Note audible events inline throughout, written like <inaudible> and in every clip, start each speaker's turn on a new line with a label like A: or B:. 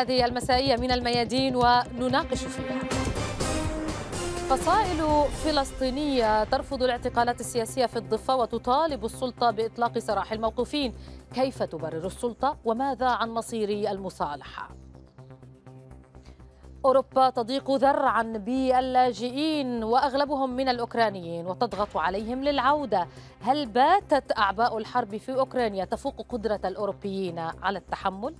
A: هذه المسائية من الميادين ونناقش فيها فصائل فلسطينية ترفض الاعتقالات السياسية في الضفة وتطالب السلطة بإطلاق سراح الموقوفين كيف تبرر السلطة وماذا عن مصير المصالحة أوروبا تضيق ذرعا باللاجئين وأغلبهم من الأوكرانيين وتضغط عليهم للعودة هل باتت أعباء الحرب في أوكرانيا تفوق قدرة الأوروبيين على التحمل؟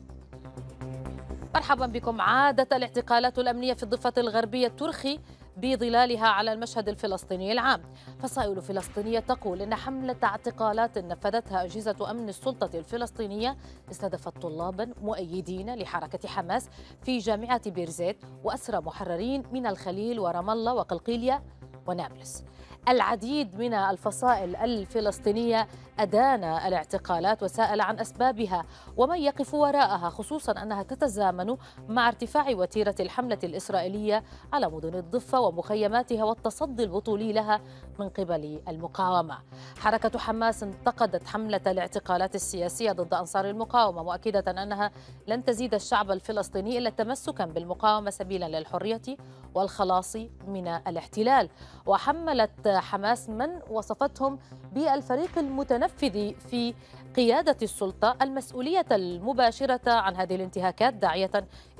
A: مرحبا بكم عادت الاعتقالات الأمنية في الضفة الغربية الترخي بظلالها على المشهد الفلسطيني العام فصائل فلسطينية تقول إن حملة اعتقالات نفذتها أجهزة أمن السلطة الفلسطينية استهدفت طلابا مؤيدين لحركة حماس في جامعة بيرزيت وأسرى محررين من الخليل ورام الله وقلقيلية ونابلس العديد من الفصائل الفلسطينية أدان الاعتقالات وسأل عن أسبابها ومن يقف وراءها خصوصا أنها تتزامن مع ارتفاع وتيرة الحملة الإسرائيلية على مدن الضفة ومخيماتها والتصدي البطولي لها من قبل المقاومة حركة حماس انتقدت حملة الاعتقالات السياسية ضد أنصار المقاومة مؤكدة أنها لن تزيد الشعب الفلسطيني إلا تمسكا بالمقاومة سبيلا للحرية والخلاص من الاحتلال وحملت حماس من وصفتهم بالفريق المتنفذ في قيادة السلطة المسؤولية المباشرة عن هذه الانتهاكات داعية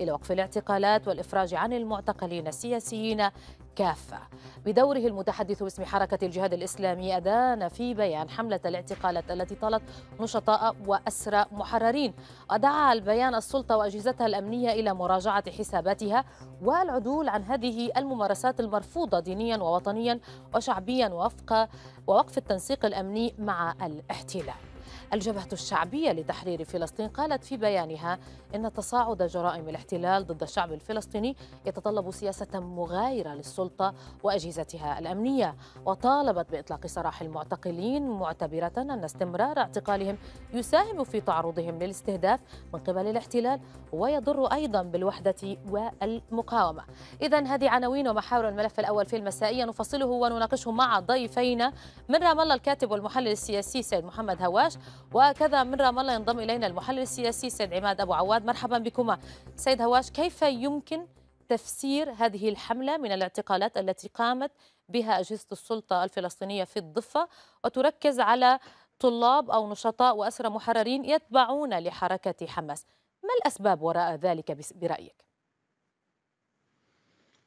A: إلى وقف الاعتقالات والإفراج عن المعتقلين السياسيين كافة بدوره المتحدث باسم حركة الجهاد الإسلامي أدان في بيان حملة الاعتقالات التي طالت نشطاء وأسرى محررين ودعا البيان السلطة وأجهزتها الأمنية إلى مراجعة حساباتها والعدول عن هذه الممارسات المرفوضة دينيا ووطنيا وشعبيا وفق ووقف التنسيق الأمني مع الاحتلال الجبهة الشعبية لتحرير فلسطين قالت في بيانها إن تصاعد جرائم الاحتلال ضد الشعب الفلسطيني يتطلب سياسة مغايرة للسلطة وأجهزتها الأمنية وطالبت بإطلاق سراح المعتقلين معتبرة أن استمرار اعتقالهم يساهم في تعرضهم للاستهداف من قبل الاحتلال ويضر أيضا بالوحدة والمقاومة إذا هذه عناوين ومحاور الملف الأول في المسائية نفصله ونناقشه مع ضيفينا من رام الله الكاتب والمحلل السياسي سيد محمد هواش وكذا من رام الله ينضم إلينا المحلل السياسي سيد عماد أبو عواد مرحبا بكما سيد هواش كيف يمكن تفسير هذه الحملة من الاعتقالات التي قامت بها أجهزة السلطة الفلسطينية في الضفة وتركز على طلاب أو نشطاء وأسرى محررين يتبعون لحركة حماس ما الأسباب وراء ذلك برأيك؟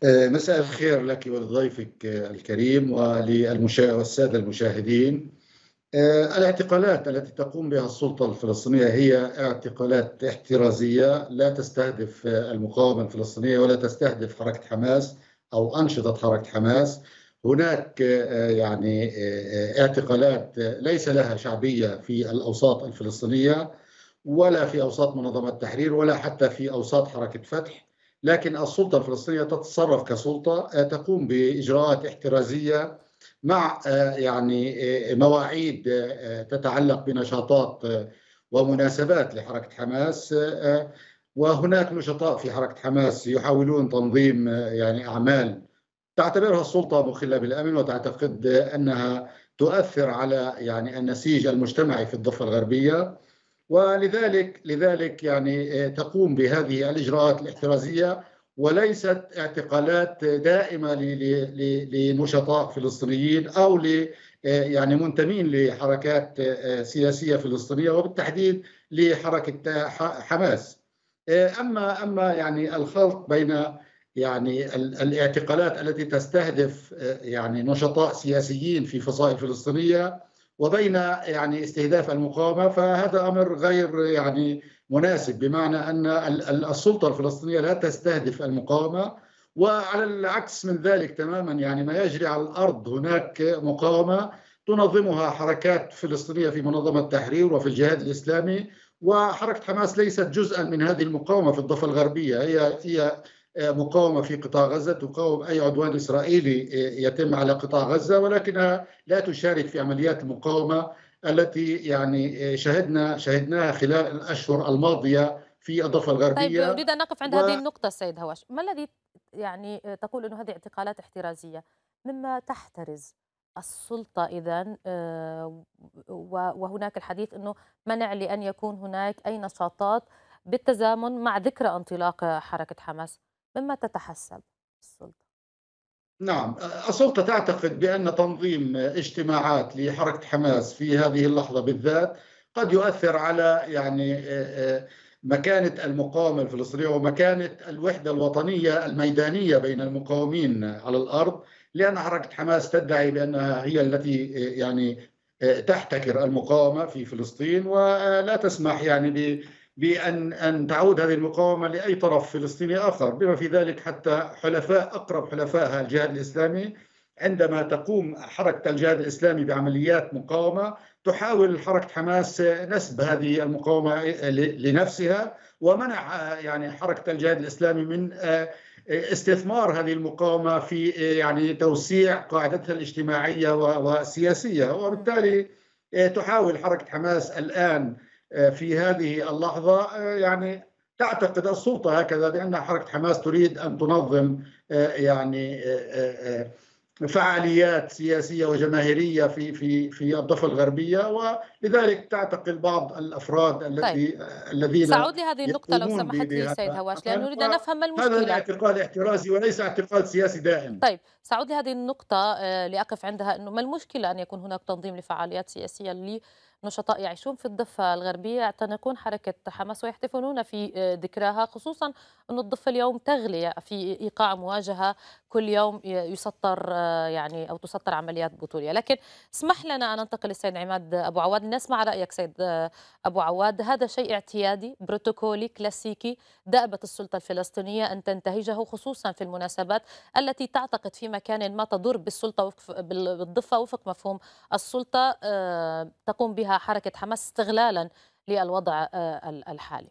B: آه،
C: مساء الخير لك ولضيفك آه، الكريم وللسادة المشاهدين آه، الاعتقالات التي تقوم بها السلطة الفلسطينية هي اعتقالات احترازية لا تستهدف المقاومة الفلسطينية ولا تستهدف حركة حماس أو أنشطة حركة حماس هناك آه، يعني آه، اعتقالات ليس لها شعبية في الأوساط الفلسطينية ولا في أوساط منظمة التحرير ولا حتى في أوساط حركة فتح لكن السلطة الفلسطينية تتصرف كسلطة تقوم بإجراءات احترازية مع آه، يعني آه، مواعيد آه، تتعلق بنشاطات ومناسبات لحركه حماس وهناك نشطاء في حركه حماس يحاولون تنظيم يعني اعمال تعتبرها السلطه مخله بالامن وتعتقد انها تؤثر على يعني النسيج المجتمعي في الضفه الغربيه ولذلك لذلك يعني تقوم بهذه الاجراءات الاحترازيه وليست اعتقالات دائمه لنشطاء فلسطينيين او ل يعني منتمين لحركات سياسيه فلسطينيه وبالتحديد لحركه حماس. اما اما يعني الخلط بين يعني الاعتقالات التي تستهدف يعني نشطاء سياسيين في فصائل فلسطينيه وبين يعني استهداف المقاومه فهذا امر غير يعني مناسب بمعنى أن السلطة الفلسطينية لا تستهدف المقاومة وعلى العكس من ذلك تماما يعني ما يجري على الأرض هناك مقاومة تنظمها حركات فلسطينية في منظمة التحرير وفي الجهاد الإسلامي وحركة حماس ليست جزءا من هذه المقاومة في الضفة الغربية هي هي مقاومة في قطاع غزة تقاوم أي عدوان إسرائيلي يتم على قطاع غزة ولكنها لا تشارك في عمليات المقاومة التي يعني آه، شهدنا شهدناها خلال الاشهر الماضيه في الضفه الغربيه طيب اريد ان نقف عند و... هذه
A: النقطه سيد هواش ما الذي يعني آه، تقول انه هذه اعتقالات احترازيه مما تحترز السلطة إذا آه، وهناك الحديث أنه منع لأن يكون هناك أي نشاطات بالتزامن مع ذكرى انطلاق حركة حماس مما تتحسب السلطة
C: نعم السلطة تعتقد بأن تنظيم اجتماعات لحركة حماس في هذه اللحظة بالذات قد يؤثر على يعني آه، آه، مكانة المقاومة الفلسطينية ومكانة الوحدة الوطنية الميدانية بين المقاومين على الأرض لأن حركة حماس تدعي بأنها هي التي آه، يعني تحتكر المقاومة في فلسطين ولا تسمح يعني بأن أن تعود هذه المقاومة لأي طرف فلسطيني آخر بما في ذلك حتى حلفاء أقرب حلفائها الجهاد الإسلامي عندما تقوم حركة الجهاد الإسلامي بعمليات مقاومة تحاول حركة حماس نسب هذه المقاومة لنفسها ومنع يعني حركة الجهاد الإسلامي من آه، استثمار هذه المقاومة في آه، يعني توسيع قاعدتها الاجتماعية والسياسية وبالتالي آه، تحاول حركة حماس الآن آه، في هذه اللحظة آه، يعني تعتقد السلطة هكذا بأن حركة حماس تريد أن تنظم آه، يعني فعاليات سياسية وجماهيرية في في في الضفة الغربية ولذلك تعتقد بعض الأفراد الذي طيب. الذين سأعود لهذه النقطة لو سمحت لي سيد هواش لأن نريد أن نفهم ما المشكلة هذا الاعتقاد احترازي وليس اعتقاد سياسي دائم
A: طيب سأعود لهذه النقطة لأقف عندها أنه ما المشكلة أن يكون هناك تنظيم لفعاليات سياسية نشطاء يعيشون في الضفة الغربية يعتنقون حركة حماس ويحتفلون في آه، ذكراها خصوصا أن الضفة اليوم تغلي في إيقاع مواجهة كل يوم يسطر آه، يعني او تسطر عمليات بطوليه، لكن اسمح لنا ان ننتقل للسيد عماد ابو عواد، نسمع رايك سيد آه، ابو عواد، هذا شيء اعتيادي بروتوكولي كلاسيكي دأبت السلطه الفلسطينيه ان تنتهجه خصوصا في المناسبات التي تعتقد في مكان ما تضر بالسلطه وفق بالضفه وفق مفهوم السلطه آه، تقوم بها حركه حماس استغلالا للوضع الحالي.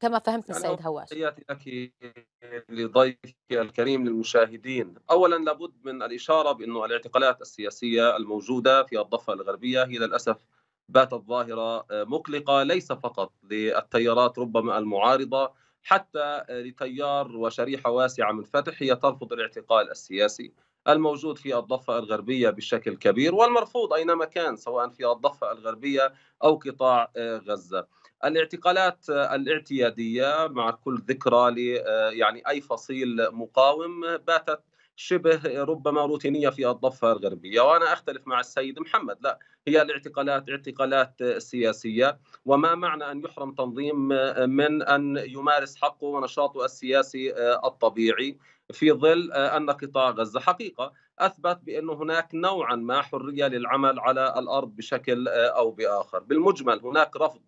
A: كما فهمت من يعني السيد هواش
B: تحياتي لك لضيفك الكريم للمشاهدين اولا لابد من الاشاره بانه الاعتقالات السياسيه الموجوده في الضفه الغربيه هي للاسف باتت ظاهره آه، مقلقه ليس فقط للتيارات ربما المعارضه حتى لتيار وشريحه واسعه من فتح هي ترفض الاعتقال السياسي الموجود في الضفة الغربية بشكل كبير والمرفوض أينما كان سواء في الضفة الغربية أو قطاع آه، غزة الاعتقالات الاعتياديه مع كل ذكرى آه، يعني اي فصيل مقاوم باتت شبه ربما روتينيه في الضفه الغربيه وانا اختلف مع السيد محمد لا هي الاعتقالات اعتقالات سياسيه وما معنى ان يحرم تنظيم آه، من ان يمارس حقه ونشاطه السياسي آه، الطبيعي في ظل ان قطاع غزه حقيقه اثبت بانه هناك نوعا ما حريه للعمل على الارض بشكل او باخر بالمجمل هناك رفض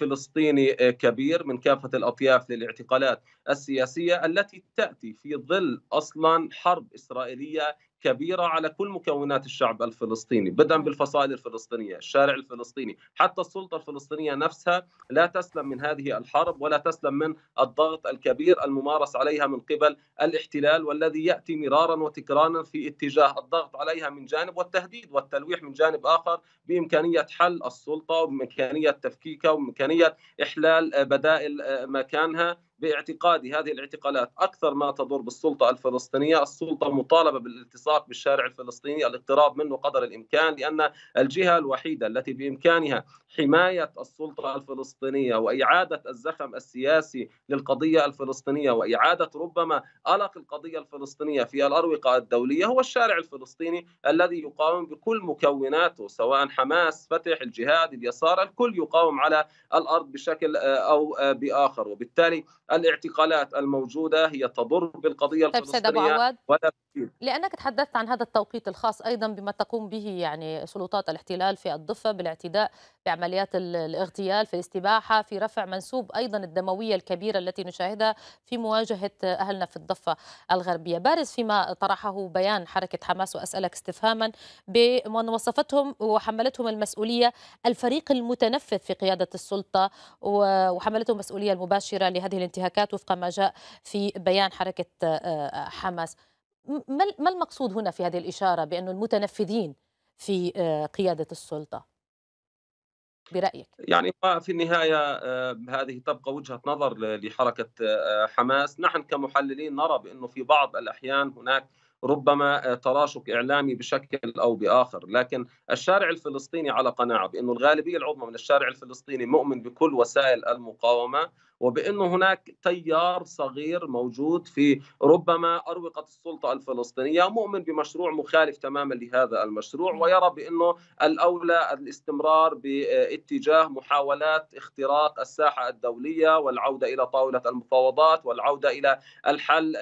B: فلسطيني كبير من كافه الاطياف للاعتقالات السياسيه التي تاتي في ظل اصلا حرب اسرائيليه كبيرة على كل مكونات الشعب الفلسطيني بدءا بالفصائل الفلسطينية الشارع الفلسطيني حتى السلطة الفلسطينية نفسها لا تسلم من هذه الحرب ولا تسلم من الضغط الكبير الممارس عليها من قبل الاحتلال والذي يأتي مرارا وتكرارا في اتجاه الضغط عليها من جانب والتهديد والتلويح من جانب آخر بإمكانية حل السلطة وإمكانية تفكيكها وإمكانية إحلال بدائل مكانها باعتقادي هذه الاعتقالات اكثر ما تضر بالسلطه الفلسطينيه، السلطه مطالبه بالالتصاق بالشارع الفلسطيني، الاقتراب منه قدر الامكان لان الجهه الوحيده التي بامكانها حمايه السلطه الفلسطينيه واعاده الزخم السياسي للقضيه الفلسطينيه واعاده ربما الق القضيه الفلسطينيه في الاروقه الدوليه هو الشارع الفلسطيني الذي يقاوم بكل مكوناته سواء حماس، فتح، الجهاد، اليسار، الكل يقاوم على الارض بشكل آه، او آه، باخر وبالتالي الاعتقالات الموجوده هي تضر بالقضيه طيب الفلسطينيه سيد
A: أبو عواد لانك تحدثت عن هذا التوقيت الخاص ايضا بما تقوم به يعني سلطات الاحتلال في الضفه بالاعتداء بعمل عمليات الاغتيال في الاستباحة في رفع منسوب أيضا الدموية الكبيرة التي نشاهدها في مواجهة أهلنا في الضفة الغربية بارز فيما طرحه بيان حركة حماس وأسألك استفهاما بمن وصفتهم وحملتهم المسؤولية الفريق المتنفذ في قيادة السلطة وحملتهم المسؤولية المباشرة لهذه الانتهاكات وفق ما جاء في بيان حركة آه، حماس ما المقصود هنا في هذه الإشارة بأن المتنفذين في آه، قيادة السلطة برايك
B: يعني في النهايه آه، هذه تبقى وجهه نظر لحركه آه، حماس نحن كمحللين نرى بانه في بعض الاحيان هناك ربما آه، تراشق اعلامي بشكل او باخر، لكن الشارع الفلسطيني على قناعه بانه الغالبيه العظمى من الشارع الفلسطيني مؤمن بكل وسائل المقاومه وبأنه هناك تيار صغير موجود في ربما أروقة السلطة الفلسطينية مؤمن بمشروع مخالف تماما لهذا المشروع ويرى بأنه الأولى الاستمرار باتجاه محاولات اختراق الساحة الدولية والعودة إلى طاولة المفاوضات والعودة إلى الحل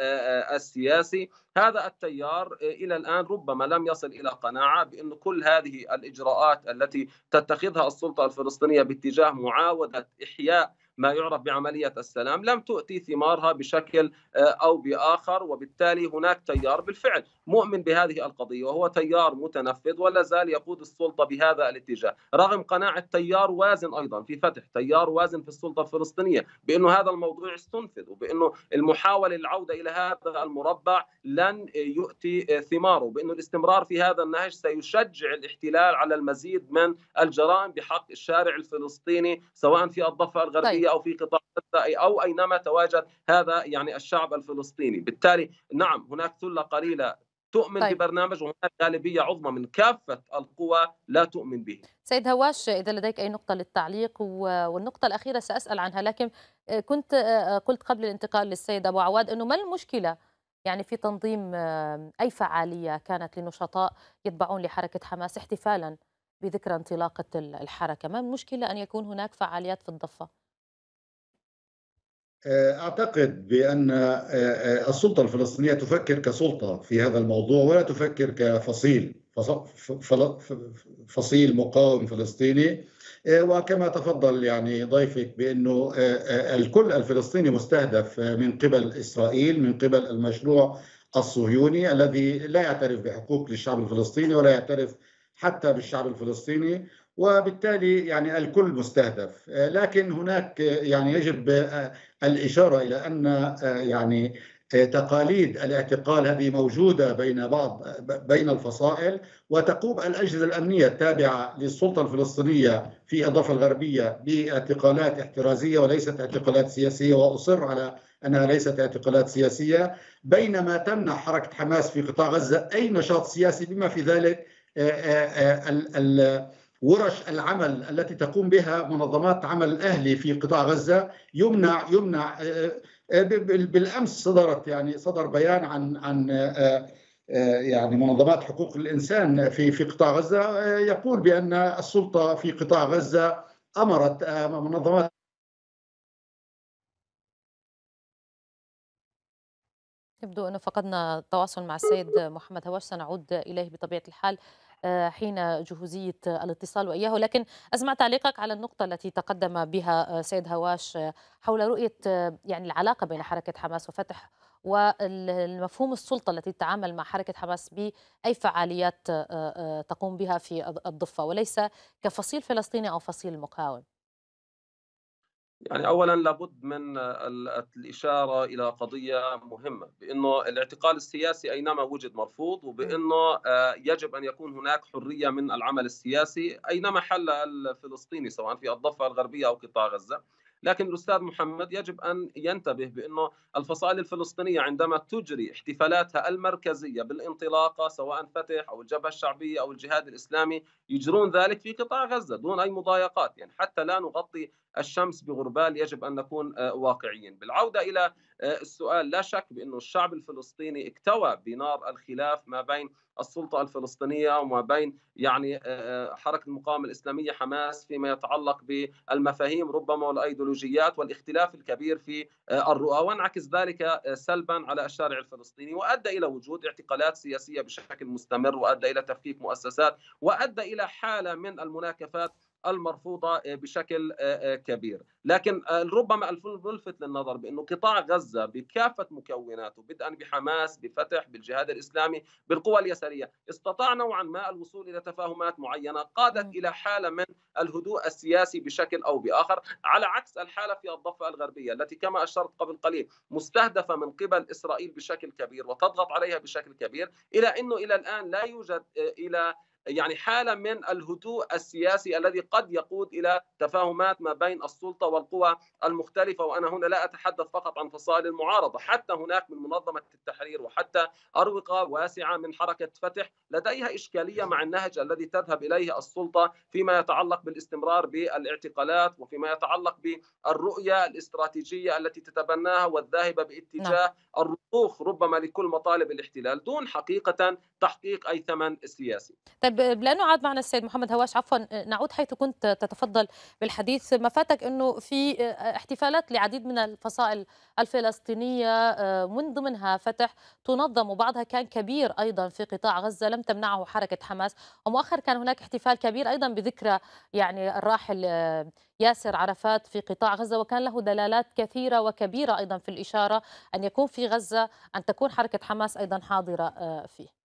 B: السياسي هذا التيار الى الان ربما لم يصل الى قناعه بان كل هذه الاجراءات التي تتخذها السلطه الفلسطينيه باتجاه معاوده احياء ما يعرف بعملية السلام لم تؤتي ثمارها بشكل آه، أو بآخر وبالتالي هناك تيار بالفعل مؤمن بهذه القضية وهو تيار متنفذ ولا زال يقود السلطة بهذا الاتجاه رغم قناعة تيار وازن أيضا في فتح تيار وازن في السلطة الفلسطينية بأنه هذا الموضوع استنفذ وبأنه المحاولة العودة إلى هذا المربع لن يؤتي آه، ثماره بأنه الاستمرار في هذا النهج سيشجع الاحتلال على المزيد من الجرائم بحق الشارع الفلسطيني سواء في الضفة الغربية طيب. او في قطاع غزه او اينما تواجد هذا يعني الشعب الفلسطيني، بالتالي نعم هناك ثله قليله تؤمن طيب. ببرنامج وهناك غالبية عظمى من كافة القوى لا تؤمن به
A: سيد هواش إذا لديك أي نقطة للتعليق والنقطة الأخيرة سأسأل عنها لكن آه، كنت آه، آه، قلت قبل الانتقال للسيد أبو عواد أنه ما المشكلة يعني في تنظيم أي فعالية كانت لنشطاء يتبعون لحركة حماس احتفالا بذكرى انطلاقة الحركة ما المشكلة أن يكون هناك فعاليات في الضفة
C: آه، اعتقد بان آه، آه، السلطه الفلسطينيه تفكر كسلطه في هذا الموضوع ولا تفكر كفصيل فصيل مقاوم فلسطيني وكما تفضل يعني ضيفك بانه الكل الفلسطيني مستهدف من قبل اسرائيل من قبل المشروع الصهيوني الذي لا يعترف بحقوق للشعب الفلسطيني ولا يعترف حتى بالشعب الفلسطيني وبالتالي يعني الكل مستهدف آه، لكن هناك آه، يعني يجب آه، الإشارة إلى أن يعني تقاليد الاعتقال هذه موجوده بين بعض بين الفصائل وتقوم الاجهزه الامنيه التابعه للسلطه الفلسطينيه في الضفه الغربيه باعتقالات احترازيه وليست اعتقالات سياسيه واصر على انها ليست اعتقالات سياسيه بينما تمنع حركه حماس في قطاع غزه اي نشاط سياسي بما في ذلك ال ال ورش العمل التي تقوم بها منظمات عمل الأهلي في قطاع غزة يمنع يمنع آه، آه، بالأمس صدرت يعني صدر بيان عن عن آه، يعني منظمات حقوق الإنسان في في قطاع غزة يقول بأن السلطة في قطاع غزة أمرت منظمات
A: يبدو أنه فقدنا التواصل مع السيد محمد هواش سنعود إليه بطبيعة الحال آه، حين جهوزية الاتصال وإياه لكن أسمع تعليقك على النقطة التي تقدم بها آه، سيد هواش آه، حول رؤية يعني العلاقة بين حركة حماس وفتح والمفهوم السلطة التي تتعامل مع حركة حماس بأي فعاليات تقوم بها في الضفة وليس كفصيل فلسطيني أو فصيل مقاوم
B: يعني اولا لابد من الاشاره الى قضيه مهمه بانه الاعتقال السياسي اينما وجد مرفوض وبانه آه، يجب ان يكون هناك حريه من العمل السياسي اينما حل الفلسطيني سواء في الضفه الغربيه او قطاع غزه. لكن الأستاذ محمد يجب أن ينتبه بأنه الفصائل الفلسطينية عندما تجري احتفالاتها المركزية بالانطلاقة سواء فتح أو الجبهة الشعبية أو الجهاد الإسلامي يجرون ذلك في قطاع غزة دون أي مضايقات يعني حتى لا نغطي الشمس بغربال يجب أن نكون آه، واقعيين بالعودة إلى آه، السؤال لا شك بأنه الشعب الفلسطيني اكتوى بنار الخلاف ما بين السلطة الفلسطينية وما بين يعني آه، آه، حركة المقاومة الإسلامية حماس فيما يتعلق بالمفاهيم ربما والأيديولوجيات والاختلاف الكبير في الرؤى وانعكس ذلك سلبا على الشارع الفلسطيني وأدى إلى وجود اعتقالات سياسية بشكل مستمر وأدى إلى تفكيك مؤسسات وأدى إلى حالة من المناكفات المرفوضه آه، بشكل آه، آه، كبير، لكن ربما الملفت للنظر بانه قطاع غزه بكافه مكوناته بدءا بحماس بفتح بالجهاد الاسلامي بالقوى اليساريه استطاع نوعا ما الوصول الى تفاهمات معينه قادت الى حاله من الهدوء السياسي بشكل او باخر على عكس الحاله في الضفه الغربيه التي كما اشرت قبل قليل مستهدفه من قبل اسرائيل بشكل كبير وتضغط عليها بشكل كبير الى انه الى الان لا يوجد الى يعني حالة من الهدوء السياسي الذي قد يقود إلى تفاهمات ما بين السلطة والقوى المختلفة وأنا هنا لا أتحدث فقط عن فصائل المعارضة حتى هناك من منظمة التحرير وحتى أروقة واسعة من حركة فتح لديها إشكالية مع النهج الذي تذهب إليه السلطة فيما يتعلق بالاستمرار بالاعتقالات وفيما يتعلق بالرؤية الاستراتيجية التي تتبناها والذاهبة باتجاه نعم. الرضوخ ربما لكل مطالب الاحتلال دون حقيقة تحقيق أي ثمن سياسي
A: طيب طيب لانه عاد معنا السيد محمد هواش عفوا نعود حيث كنت تتفضل بالحديث ما فاتك انه في آه، احتفالات لعديد من الفصائل الفلسطينيه آه، من ضمنها فتح تنظم وبعضها كان كبير ايضا في قطاع غزه لم تمنعه حركه حماس ومؤخر كان هناك احتفال كبير ايضا بذكرى يعني الراحل آه، ياسر عرفات في قطاع غزه وكان له دلالات كثيره وكبيره ايضا في الاشاره ان يكون في غزه ان تكون حركه حماس ايضا حاضره فيه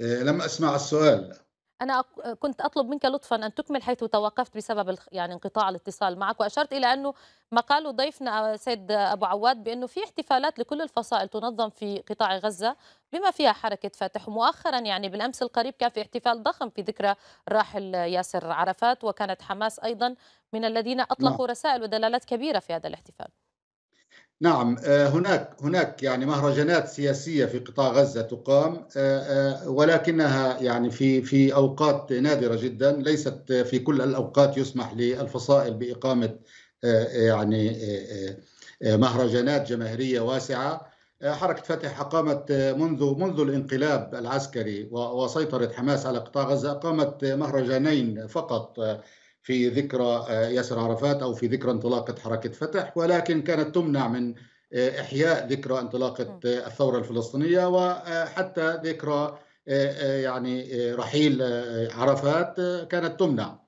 C: آه، لم أسمع السؤال
A: أنا كنت أطلب منك لطفا أن تكمل حيث توقفت بسبب يعني انقطاع الاتصال معك وأشرت إلى أنه ما قاله ضيفنا سيد أبو عواد بأنه في احتفالات لكل الفصائل تنظم في قطاع غزة بما فيها حركة فاتح ومؤخرا يعني بالأمس القريب كان في احتفال ضخم في ذكرى الراحل ياسر عرفات وكانت حماس أيضا من الذين أطلقوا نعم. رسائل ودلالات كبيرة في هذا الاحتفال
C: نعم آه، هناك هناك يعني مهرجانات سياسية في قطاع غزة تقام آه، آه، ولكنها يعني في في أوقات نادرة جدا ليست في كل الأوقات يسمح للفصائل بإقامة يعني مهرجانات جماهيرية واسعة حركة فتح أقامت منذ منذ الانقلاب العسكري وسيطرة حماس على قطاع غزة أقامت مهرجانين فقط في ذكرى آه، ياسر عرفات او في ذكرى انطلاقه حركه فتح ولكن كانت تمنع من آه، احياء ذكرى انطلاقه آه، الثوره الفلسطينيه وحتى ذكرى يعني رحيل عرفات كانت تمنع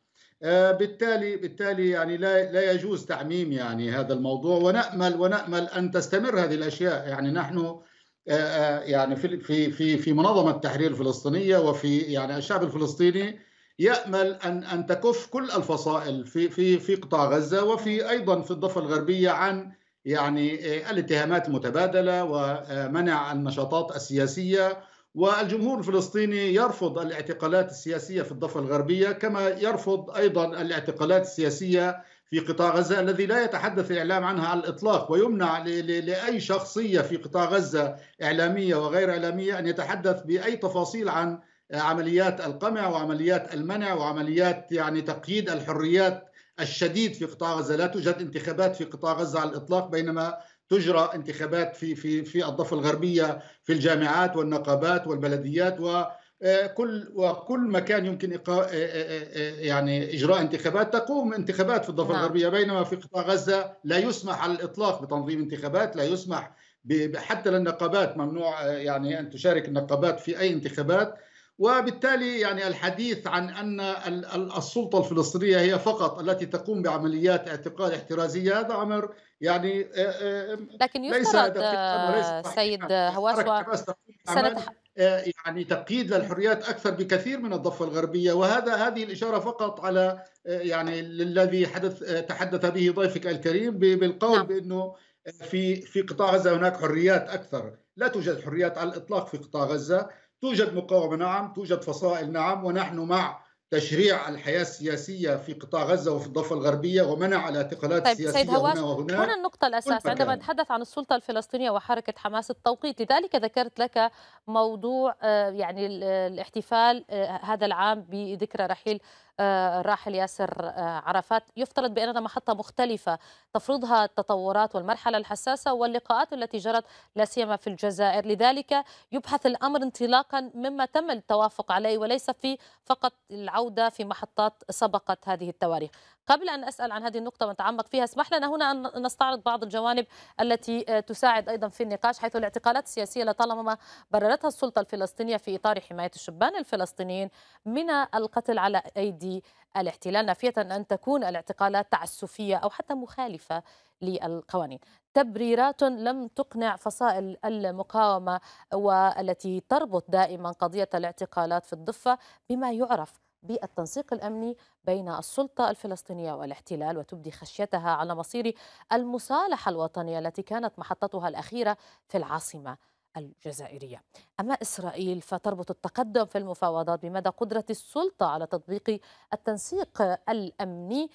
C: بالتالي بالتالي يعني لا لا يجوز تعميم يعني هذا الموضوع ونامل ونامل ان تستمر هذه الاشياء يعني نحن يعني في في في منظمه التحرير الفلسطينيه وفي يعني الشعب الفلسطيني يامل ان ان تكف كل الفصائل في في في قطاع غزه وفي ايضا في الضفه الغربيه عن يعني آه، الاتهامات المتبادله ومنع النشاطات السياسيه والجمهور الفلسطيني يرفض الاعتقالات السياسيه في الضفه الغربيه كما يرفض ايضا الاعتقالات السياسيه في قطاع غزه الذي لا يتحدث الاعلام عنها على الاطلاق ويمنع لاي شخصيه في قطاع غزه اعلاميه وغير اعلاميه ان يتحدث باي تفاصيل عن عمليات القمع وعمليات المنع وعمليات يعني تقييد الحريات الشديد في قطاع غزه، لا توجد انتخابات في قطاع غزه على الاطلاق بينما تجرى انتخابات في في في الضفه الغربيه في الجامعات والنقابات والبلديات وكل آه، وكل مكان يمكن آه، آه، يعني اجراء انتخابات تقوم انتخابات في الضفه نعم. الغربيه بينما في قطاع غزه لا يسمح على الاطلاق بتنظيم انتخابات لا يسمح حتى للنقابات ممنوع يعني ان تشارك النقابات في اي انتخابات وبالتالي يعني الحديث عن ان السلطه الفلسطينيه هي فقط التي تقوم بعمليات اعتقال احترازيه هذا امر يعني آه، آه،
A: لكن يفترض آه، سيد هواسوا
C: يعني تقييد للحريات اكثر بكثير من الضفه الغربيه وهذا هذه الاشاره فقط على يعني الذي حدث تحدث به ضيفك الكريم بالقول نعم. بانه في في قطاع غزه هناك حريات اكثر لا توجد حريات على الاطلاق في قطاع غزه توجد مقاومه نعم توجد فصائل نعم ونحن مع تشريع الحياة السياسية في قطاع غزة وفي الضفة الغربية ومنع الاعتقالات طيب السياسية سيد هواش هنا وهناك هنا النقطة الأساس عندما
A: نتحدث عن السلطة الفلسطينية وحركة حماس التوقيت لذلك ذكرت لك موضوع آه، يعني الاحتفال آه، هذا العام بذكرى رحيل آه، الراحل ياسر آه، عرفات يفترض بأننا محطة مختلفة تفرضها التطورات والمرحلة الحساسة واللقاءات التي جرت لا سيما في الجزائر لذلك يبحث الأمر انطلاقا مما تم التوافق عليه وليس في فقط العودة في محطات سبقت هذه التواريخ قبل أن أسأل عن هذه النقطة ونتعمق فيها اسمح لنا هنا أن نستعرض بعض الجوانب التي آه، تساعد أيضا في النقاش حيث الاعتقالات السياسية لطالما بررتها السلطة الفلسطينية في إطار حماية الشبان الفلسطينيين من القتل على أيدي الاحتلال نافية أن تكون الاعتقالات تعسفية أو حتى مخالفة للقوانين تبريرات لم تقنع فصائل المقاومة والتي تربط دائما قضية الاعتقالات في الضفة بما يعرف بالتنسيق الأمني بين السلطة الفلسطينية والاحتلال وتبدي خشيتها على مصير المصالحة الوطنية التي كانت محطتها الأخيرة في العاصمة الجزائرية أما إسرائيل فتربط التقدم في المفاوضات بمدى قدرة السلطة على تطبيق التنسيق الأمني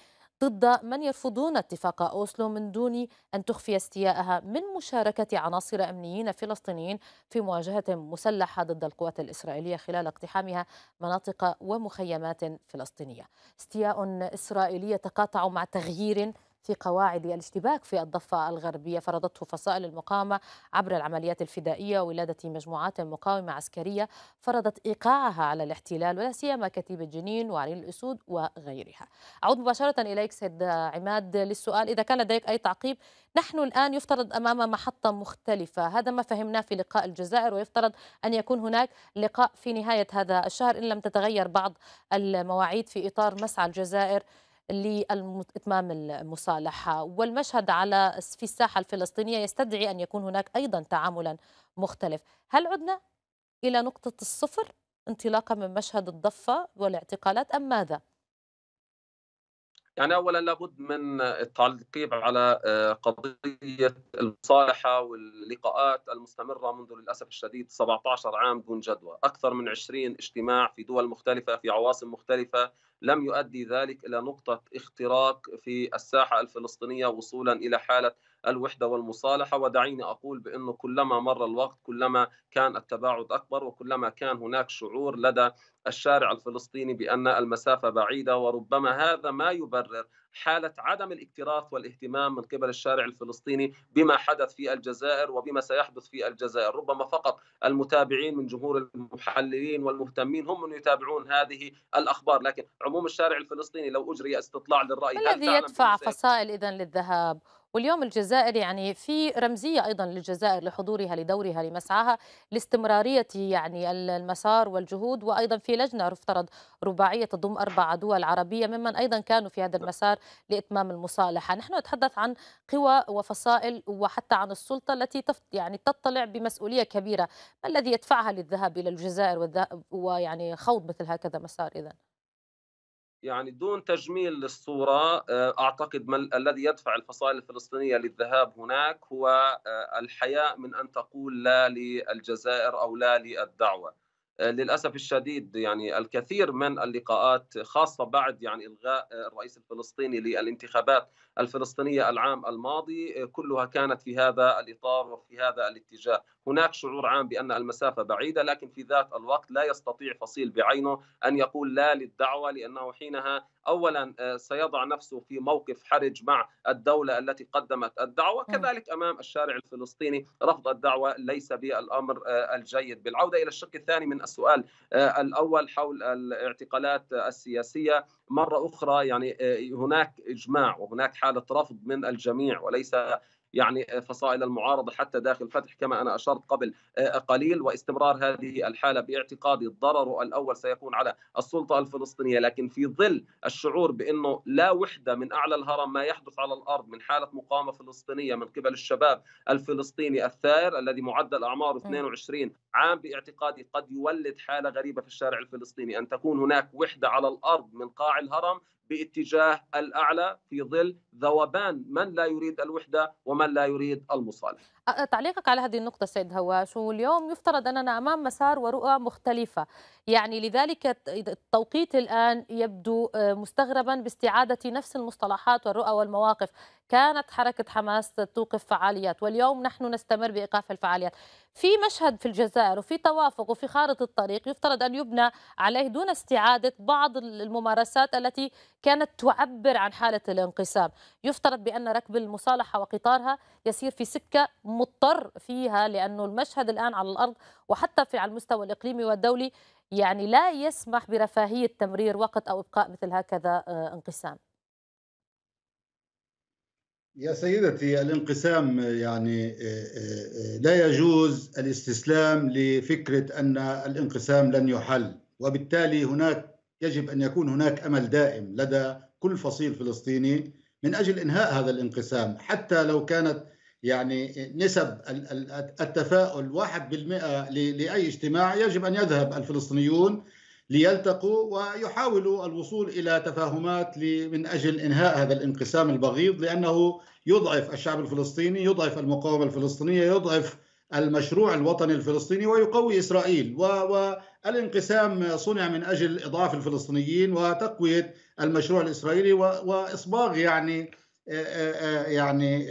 A: ضد من يرفضون اتفاق أوسلو من دون أن تخفي استياءها من مشاركة عناصر أمنيين فلسطينيين في مواجهة مسلحة ضد القوات الإسرائيلية خلال اقتحامها مناطق ومخيمات فلسطينية استياء إسرائيلي يتقاطع مع تغيير في قواعد الاشتباك في الضفة الغربية فرضته فصائل المقاومة عبر العمليات الفدائية وولادة مجموعات مقاومة عسكرية فرضت إيقاعها على الاحتلال ولا سيما كتيبة جنين وعلي الأسود وغيرها أعود مباشرة إليك سيد عماد للسؤال إذا كان لديك أي تعقيب نحن الآن يفترض أمام محطة مختلفة هذا ما فهمناه في لقاء الجزائر ويفترض أن يكون هناك لقاء في نهاية هذا الشهر إن لم تتغير بعض المواعيد في إطار مسعى الجزائر لإتمام المصالحة والمشهد على في الساحة الفلسطينية يستدعي أن يكون هناك أيضا تعاملا مختلف هل عدنا إلى نقطة الصفر انطلاقا من مشهد الضفة والاعتقالات أم ماذا؟
B: يعني اولا لابد من التعقيب على آه، قضيه المصالحه واللقاءات المستمره منذ للاسف الشديد 17 عام دون جدوى، اكثر من 20 اجتماع في دول مختلفه في عواصم مختلفه لم يؤدي ذلك إلى نقطة اختراق في الساحة الفلسطينية وصولا إلى حالة الوحده والمصالحه ودعيني اقول بانه كلما مر الوقت كلما كان التباعد اكبر وكلما كان هناك شعور لدى الشارع الفلسطيني بان المسافه بعيده وربما هذا ما يبرر حاله عدم الاكتراث والاهتمام من قبل الشارع الفلسطيني بما حدث في الجزائر وبما سيحدث في الجزائر، ربما فقط المتابعين من جمهور المحللين والمهتمين هم من يتابعون هذه الاخبار، لكن عموم الشارع الفلسطيني لو اجري استطلاع للراي الذي يدفع فصائل
A: اذا للذهاب واليوم الجزائر يعني في رمزية أيضا للجزائر لحضورها لدورها لمسعاها لاستمرارية يعني المسار والجهود وأيضا في لجنة افترض رباعية تضم أربع دول عربية ممن أيضا كانوا في هذا المسار لإتمام المصالحة نحن نتحدث عن قوى وفصائل وحتى عن السلطة التي يعني تطلع بمسؤولية كبيرة ما الذي يدفعها للذهاب إلى الجزائر ويعني خوض مثل هكذا مسار إذا؟
B: يعني دون تجميل للصورة آه، أعتقد ما الذي يدفع الفصائل الفلسطينية للذهاب هناك هو آه، الحياء من أن تقول لا للجزائر أو لا للدعوة آه، للأسف الشديد يعني الكثير من اللقاءات خاصة بعد يعني إلغاء الرئيس الفلسطيني للانتخابات الفلسطينية العام الماضي كلها كانت في هذا الإطار وفي هذا الاتجاه هناك شعور عام بان المسافه بعيده لكن في ذات الوقت لا يستطيع فصيل بعينه ان يقول لا للدعوه لانه حينها اولا آه، سيضع نفسه في موقف حرج مع الدوله التي قدمت الدعوه كذلك امام الشارع الفلسطيني رفض الدعوه ليس بالامر آه، الجيد بالعوده الى الشق الثاني من السؤال آه، الاول حول الاعتقالات السياسيه مره اخرى يعني هناك اجماع وهناك حاله رفض من الجميع وليس يعني فصائل المعارضه حتى داخل فتح كما انا اشرت قبل آه، قليل واستمرار هذه الحاله باعتقادي الضرر الاول سيكون على السلطه الفلسطينيه لكن في ظل الشعور بانه لا وحده من اعلى الهرم ما يحدث على الارض من حاله مقاومه فلسطينيه من قبل الشباب الفلسطيني الثائر الذي معدل اعماره 22 عام باعتقادي قد يولد حاله غريبه في الشارع الفلسطيني ان تكون هناك وحده على الارض من قاع الهرم باتجاه الأعلى في ظل ذوبان من لا يريد الوحدة ومن لا يريد المصالحة
A: تعليقك على هذه النقطة سيد هواش واليوم يفترض أننا أمام مسار ورؤى مختلفة يعني لذلك التوقيت الآن يبدو آه، مستغربا باستعادة نفس المصطلحات والرؤى والمواقف كانت حركة حماس توقف فعاليات واليوم نحن نستمر بإيقاف الفعاليات في مشهد في الجزائر وفي توافق وفي خارطة الطريق يفترض أن يبنى عليه دون استعادة بعض الممارسات التي كانت تعبر عن حالة الانقسام يفترض بأن ركب المصالحة وقطارها يسير في سكة مضطر فيها لأنه المشهد الآن على الأرض وحتى في على المستوى الإقليمي والدولي يعني لا يسمح برفاهية تمرير وقت أو إبقاء مثل هكذا آه، انقسام
C: يا سيدتي الانقسام يعني لا يجوز الاستسلام لفكره ان الانقسام لن يحل وبالتالي هناك يجب ان يكون هناك امل دائم لدى كل فصيل فلسطيني من اجل انهاء هذا الانقسام حتى لو كانت يعني نسب التفاؤل 1% لاي اجتماع يجب ان يذهب الفلسطينيون ليلتقوا ويحاولوا الوصول الى تفاهمات من اجل انهاء هذا الانقسام البغيض لانه يضعف الشعب الفلسطيني، يضعف المقاومه الفلسطينيه، يضعف المشروع الوطني الفلسطيني ويقوي اسرائيل والانقسام صنع من اجل اضعاف الفلسطينيين وتقويه المشروع الاسرائيلي واصباغ يعني يعني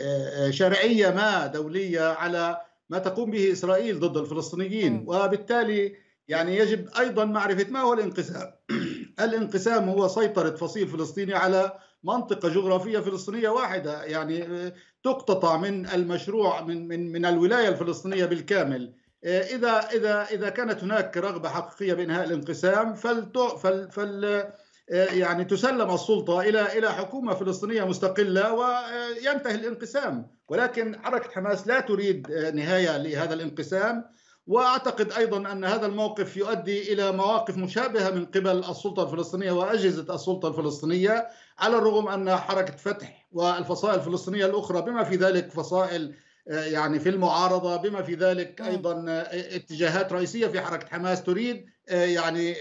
C: شرعيه ما دوليه على ما تقوم به اسرائيل ضد الفلسطينيين وبالتالي يعني يجب أيضا معرفة ما هو الانقسام <clears throat> الانقسام هو سيطرة فصيل فلسطيني على منطقة جغرافية فلسطينية واحدة يعني آه، تقتطع من المشروع من من من الولاية الفلسطينية بالكامل آه، إذا إذا إذا كانت هناك رغبة حقيقية بإنهاء الانقسام فل فل فل آه، يعني تسلم السلطة إلى إلى حكومة فلسطينية مستقلة وينتهي الانقسام ولكن حركة حماس لا تريد نهاية لهذا الانقسام واعتقد ايضا ان هذا الموقف يؤدي الى مواقف مشابهه من قبل السلطه الفلسطينيه واجهزه السلطه الفلسطينيه على الرغم ان حركه فتح والفصائل الفلسطينيه الاخرى بما في ذلك فصائل آه، يعني في المعارضه بما في ذلك نعم. ايضا آه، اتجاهات رئيسيه في حركه حماس تريد آه، يعني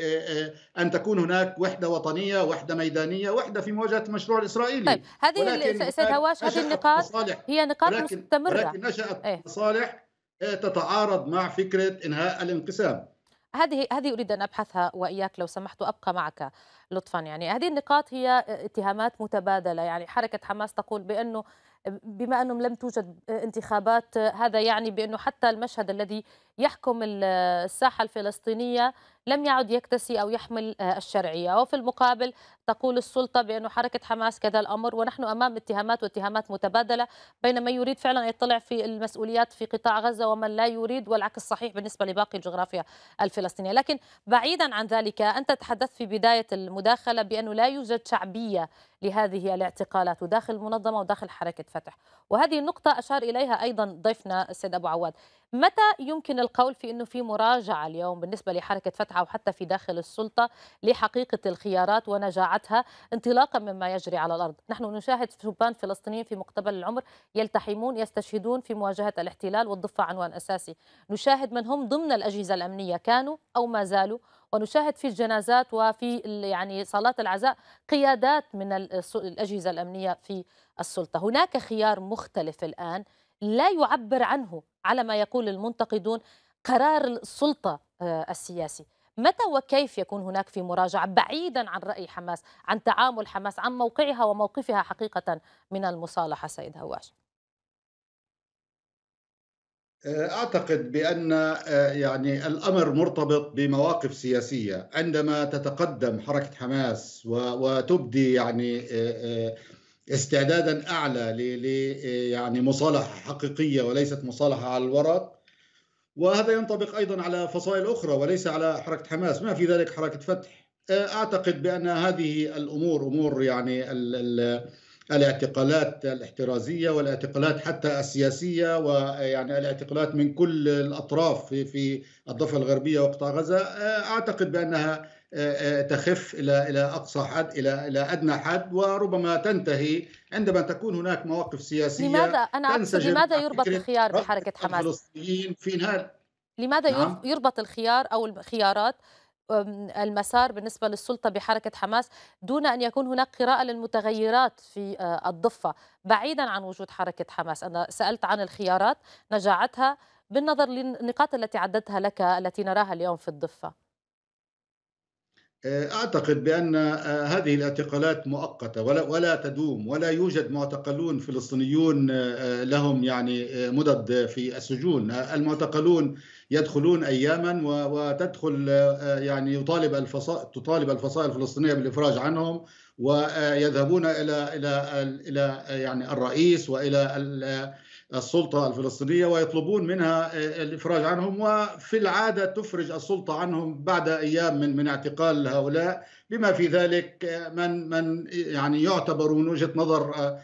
C: ان تكون هناك وحده وطنيه، وحده ميدانيه، وحده في مواجهه المشروع الاسرائيلي. طيب هذه سيد هواش هذه
A: النقاط هي نقاط مستمره ولكن
C: نشات مصالح إيه. تتعارض مع فكره انهاء الانقسام
A: هذه هذه اريد ان ابحثها واياك لو سمحت وابقى معك لطفا يعني هذه النقاط هي اتهامات متبادله يعني حركه حماس تقول بانه بما انه لم توجد انتخابات هذا يعني بانه حتى المشهد الذي يحكم آه، الساحة الفلسطينية لم يعد يكتسي أو يحمل آه، الشرعية وفي المقابل تقول السلطة بأن حركة حماس كذا الأمر ونحن أمام اتهامات واتهامات متبادلة بين من يريد فعلا أن يطلع في المسؤوليات في قطاع غزة ومن لا يريد والعكس صحيح بالنسبة لباقي الجغرافيا الفلسطينية لكن بعيدا عن ذلك أنت تحدثت في بداية المداخلة بأنه لا يوجد شعبية لهذه الاعتقالات وداخل المنظمة وداخل حركة فتح وهذه النقطة أشار إليها أيضا ضيفنا السيد أبو عواد متى يمكن القول في أنه في مراجعة اليوم بالنسبة لحركة فتحة وحتى في داخل السلطة لحقيقة الخيارات ونجاعتها انطلاقا مما يجري على الأرض نحن نشاهد شبان فلسطينيين في مقتبل العمر يلتحمون يستشهدون في مواجهة الاحتلال والضفة عنوان أساسي نشاهد من هم ضمن الأجهزة الأمنية كانوا أو ما زالوا ونشاهد في الجنازات وفي يعني صلاه العزاء قيادات من الأجهزة الأمنية في السلطة هناك خيار مختلف الآن لا يعبر عنه على ما يقول المنتقدون قرار السلطة آه، السياسي متى وكيف يكون هناك في مراجعة بعيدا عن رأي حماس عن تعامل حماس عن موقعها وموقفها حقيقة من المصالحة سيد هواش
C: آه، اعتقد بان آه، يعني الامر مرتبط بمواقف سياسيه عندما تتقدم حركه حماس وتبدي يعني استعدادا اعلى ل يعني مصالحه حقيقيه وليست مصالحه على الورق وهذا ينطبق ايضا على فصائل اخرى وليس على حركه حماس ما في ذلك حركه فتح أه، اعتقد بان هذه الامور امور يعني ال ال الاعتقالات الاحترازيه والاعتقالات حتى السياسيه ويعني الاعتقالات من كل الاطراف في في الضفه الغربيه وقطاع غزه أه، اعتقد بانها تخف الى الى اقصى حد الى الى ادنى حد وربما تنتهي عندما تكون هناك مواقف سياسيه لماذا انا اقصد لماذا يربط الخيار بحركه حماس؟ الفلسطينيين في نهايه
A: لماذا نعم؟ يربط الخيار او الخيارات المسار بالنسبه للسلطه بحركه حماس دون ان يكون هناك قراءه للمتغيرات في آه، الضفه بعيدا عن وجود حركه حماس انا سالت عن الخيارات نجاعتها بالنظر للنقاط التي عددتها لك التي نراها اليوم في الضفه
C: آه، أعتقد بأن آه، هذه الاعتقالات مؤقتة ولا ولا تدوم ولا يوجد معتقلون فلسطينيون آه، لهم يعني مدد في السجون، المعتقلون يدخلون أياما وتدخل يعني يطالب الفصائل تطالب الفصائل الفلسطينية بالإفراج عنهم ويذهبون إلى إلى إلى يعني الرئيس وإلى السلطة الفلسطينية ويطلبون منها آه، الإفراج عنهم وفي العادة تفرج السلطة عنهم بعد أيام من من اعتقال هؤلاء بما في ذلك آه، من من يعني يعتبر من وجهة نظر آه،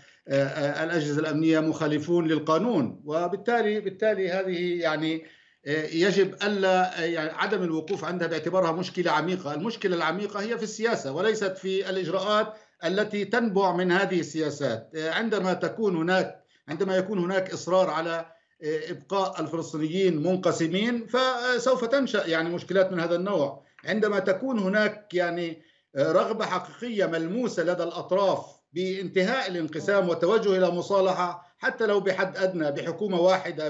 C: الأجهزة الأمنية مخالفون للقانون وبالتالي بالتالي هذه يعني يجب الا يعني عدم الوقوف عندها باعتبارها مشكله عميقه، المشكله العميقه هي في السياسه وليست في الاجراءات التي تنبع من هذه السياسات، عندما تكون هناك عندما يكون هناك إصرار على آه، إبقاء الفلسطينيين منقسمين فسوف تنشأ يعني مشكلات من هذا النوع عندما تكون هناك يعني آه، رغبة حقيقية ملموسة لدى الأطراف بانتهاء الانقسام والتوجه إلى مصالحة حتى لو بحد أدنى بحكومة واحدة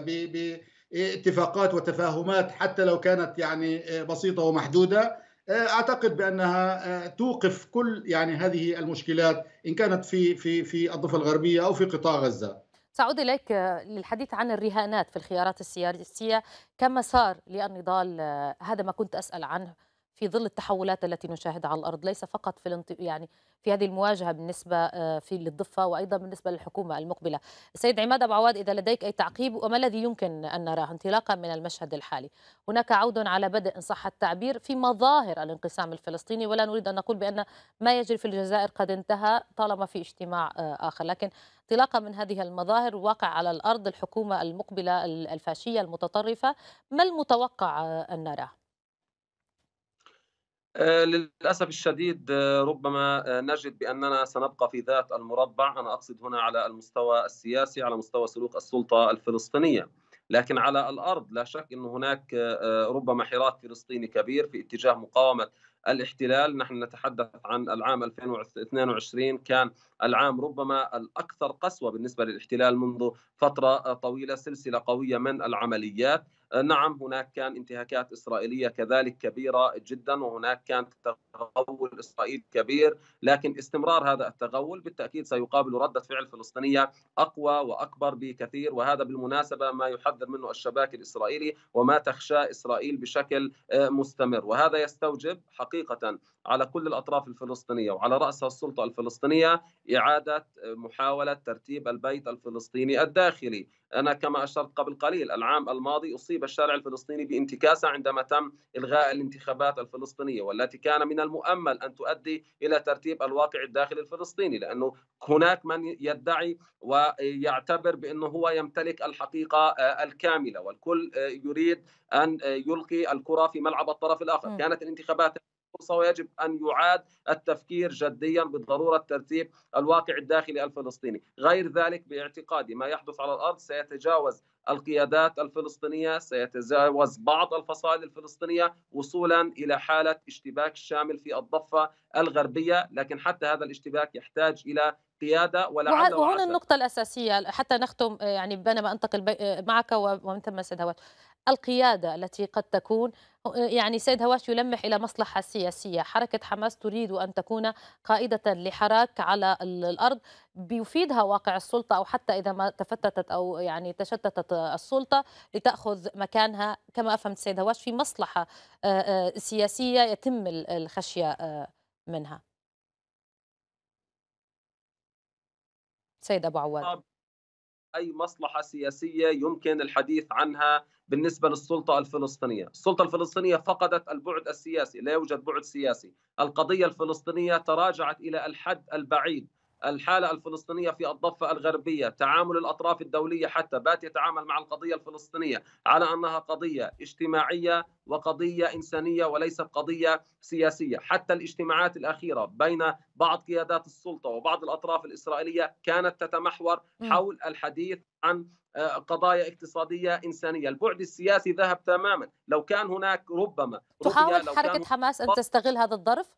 C: باتفاقات وتفاهمات حتى لو كانت يعني آه، بسيطة ومحدودة اعتقد بانها توقف كل يعني هذه المشكلات ان كانت في في في الضفه الغربيه او في قطاع غزه.
A: سأعود إليك آه، للحديث عن الرهانات في الخيارات السياسية كمسار للنضال آه، هذا ما كنت أسأل عنه في ظل التحولات التي نشاهدها على الارض ليس فقط في الانت... يعني في هذه المواجهه بالنسبه آه، في للضفه وايضا بالنسبه للحكومه المقبله. السيد عماد ابو عواد اذا لديك اي تعقيب وما الذي يمكن ان نراه انطلاقا من المشهد الحالي؟ هناك عود على بدء ان صح التعبير في مظاهر الانقسام الفلسطيني ولا نريد ان نقول بان ما يجري في الجزائر قد انتهى طالما في اجتماع آه، اخر، لكن انطلاقا من هذه المظاهر واقع على الارض الحكومه المقبله الفاشيه المتطرفه ما المتوقع ان نراه؟
B: آه، للأسف الشديد آه، ربما آه، نجد بأننا سنبقى في ذات المربع أنا أقصد هنا على المستوى السياسي على مستوى سلوك السلطة الفلسطينية لكن على الأرض لا شك أن هناك ربما حراك فلسطيني كبير في اتجاه مقاومة الاحتلال نحن نتحدث عن العام 2022 كان العام ربما الأكثر قسوة بالنسبة للاحتلال منذ فترة طويلة سلسلة قوية من العمليات آه، نعم هناك كان انتهاكات إسرائيلية كذلك كبيرة جدا وهناك كان تغول إسرائيل كبير لكن استمرار هذا التغول بالتأكيد سيقابل ردة فعل فلسطينية أقوى وأكبر بكثير وهذا بالمناسبة ما يحذر منه الشباك الإسرائيلي وما تخشى إسرائيل بشكل آه، مستمر وهذا يستوجب حقيقة على كل الأطراف الفلسطينية وعلى رأسها السلطة الفلسطينية إعادة آه، محاولة ترتيب البيت الفلسطيني الداخلي أنا كما أشرت قبل قليل العام الماضي أصيب الشارع الفلسطيني بانتكاسة عندما تم إلغاء الانتخابات الفلسطينية والتي كان من المؤمل أن تؤدي إلى ترتيب الواقع الداخلي الفلسطيني لأنه هناك من يدعي ويعتبر بأنه هو يمتلك الحقيقة آه، الكاملة والكل آه، يريد أن آه، يلقي الكرة في ملعب الطرف الآخر كانت الانتخابات الفرصه ويجب ان يعاد التفكير جديا بضروره ترتيب الواقع الداخلي الفلسطيني، غير ذلك باعتقادي ما يحدث على الارض سيتجاوز القيادات الفلسطينيه، سيتجاوز بعض الفصائل الفلسطينيه وصولا الى حاله اشتباك شامل في الضفه الغربيه، لكن حتى هذا الاشتباك يحتاج الى قياده ولا وهنا
A: النقطة الأساسية حتى نختم يعني بينما انتقل معك ومن ثم سدوات القيادة التي قد تكون يعني سيد هواش يلمح إلى مصلحة سياسية حركة حماس تريد أن تكون قائدة لحراك على الأرض بيفيدها واقع السلطة أو حتى إذا ما تفتتت أو يعني تشتتت السلطة لتأخذ مكانها كما افهمت سيد هواش في مصلحة آه، آه، سياسية يتم الخشية آه، منها سيد أبو عواد
B: اي مصلحه سياسيه يمكن الحديث عنها بالنسبه للسلطه الفلسطينيه، السلطه الفلسطينيه فقدت البعد السياسي، لا يوجد بعد سياسي، القضيه الفلسطينيه تراجعت الى الحد البعيد، الحالة الفلسطينية في الضفة الغربية تعامل الأطراف الدولية حتى بات يتعامل مع القضية الفلسطينية على أنها قضية اجتماعية وقضية إنسانية وليست قضية سياسية حتى الاجتماعات الأخيرة بين بعض قيادات السلطة وبعض الأطراف الإسرائيلية كانت تتمحور حول الحديث عن آه، قضايا اقتصادية إنسانية البعد السياسي ذهب تماما لو كان هناك ربما تحاول حركة حماس
A: أن تستغل هذا الظرف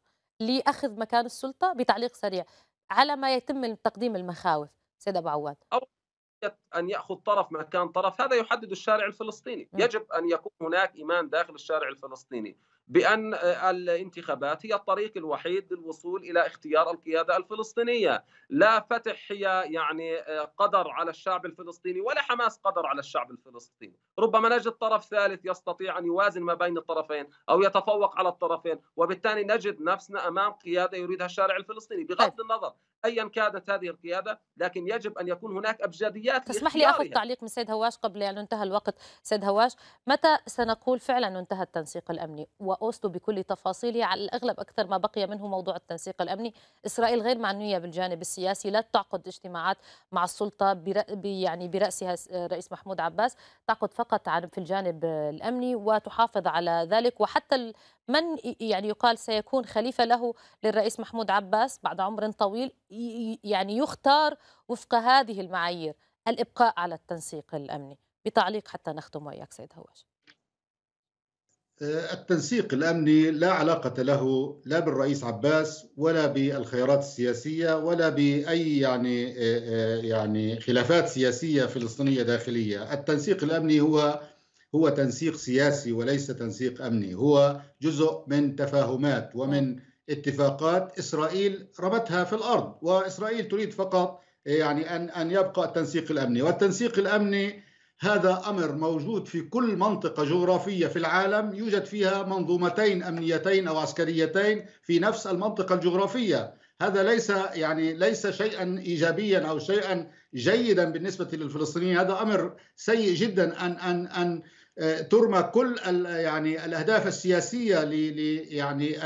A: لأخذ مكان السلطة بتعليق سريع على ما يتم تقديم المخاوف سيد أبو عواد
B: أو أن يأخذ طرف مكان طرف هذا يحدد الشارع الفلسطيني إمم. يجب أن يكون هناك إيمان داخل الشارع الفلسطيني بأن الانتخابات هي الطريق الوحيد للوصول إلى اختيار القيادة الفلسطينية لا فتح هي يعني قدر على الشعب الفلسطيني ولا حماس قدر على الشعب الفلسطيني ربما نجد طرف ثالث يستطيع أن يوازن ما بين الطرفين أو يتفوق على الطرفين وبالتالي نجد نفسنا أمام قيادة يريدها الشارع الفلسطيني بغض طيب. النظر ايا كانت هذه القياده لكن يجب ان يكون هناك ابجديات تسمح لي اخذ تعليق
A: من سيد هواش قبل ان انتهى الوقت سيد هواش متى سنقول فعلا انتهى التنسيق الامني و... أوسلو بكل تفاصيله على الأغلب أكثر ما بقي منه موضوع التنسيق الأمني إسرائيل غير معنوية بالجانب السياسي لا تعقد اجتماعات مع السلطة يعني برأسها الرئيس محمود عباس تعقد فقط في الجانب الأمني وتحافظ على ذلك وحتى من يعني يقال سيكون خليفة له للرئيس محمود عباس بعد عمر طويل يعني يختار وفق هذه المعايير الإبقاء على التنسيق الأمني بتعليق حتى نختم وإياك سيد هواش
C: آه، التنسيق الامني لا علاقه له لا بالرئيس عباس ولا بالخيارات السياسيه ولا باي يعني آه، آه، يعني خلافات سياسيه فلسطينيه داخليه، التنسيق الامني هو هو تنسيق سياسي وليس تنسيق امني، هو جزء من تفاهمات ومن اتفاقات اسرائيل ربطها في الارض واسرائيل تريد فقط يعني ان ان يبقى التنسيق الامني، والتنسيق الامني هذا امر موجود في كل منطقه جغرافيه في العالم يوجد فيها منظومتين امنيتين او عسكريتين في نفس المنطقه الجغرافيه هذا ليس يعني ليس شيئا ايجابيا او شيئا جيدا بالنسبه للفلسطينيين هذا امر سيء جدا ان ان ان آه، ترمى كل يعني الاهداف السياسيه ل يعني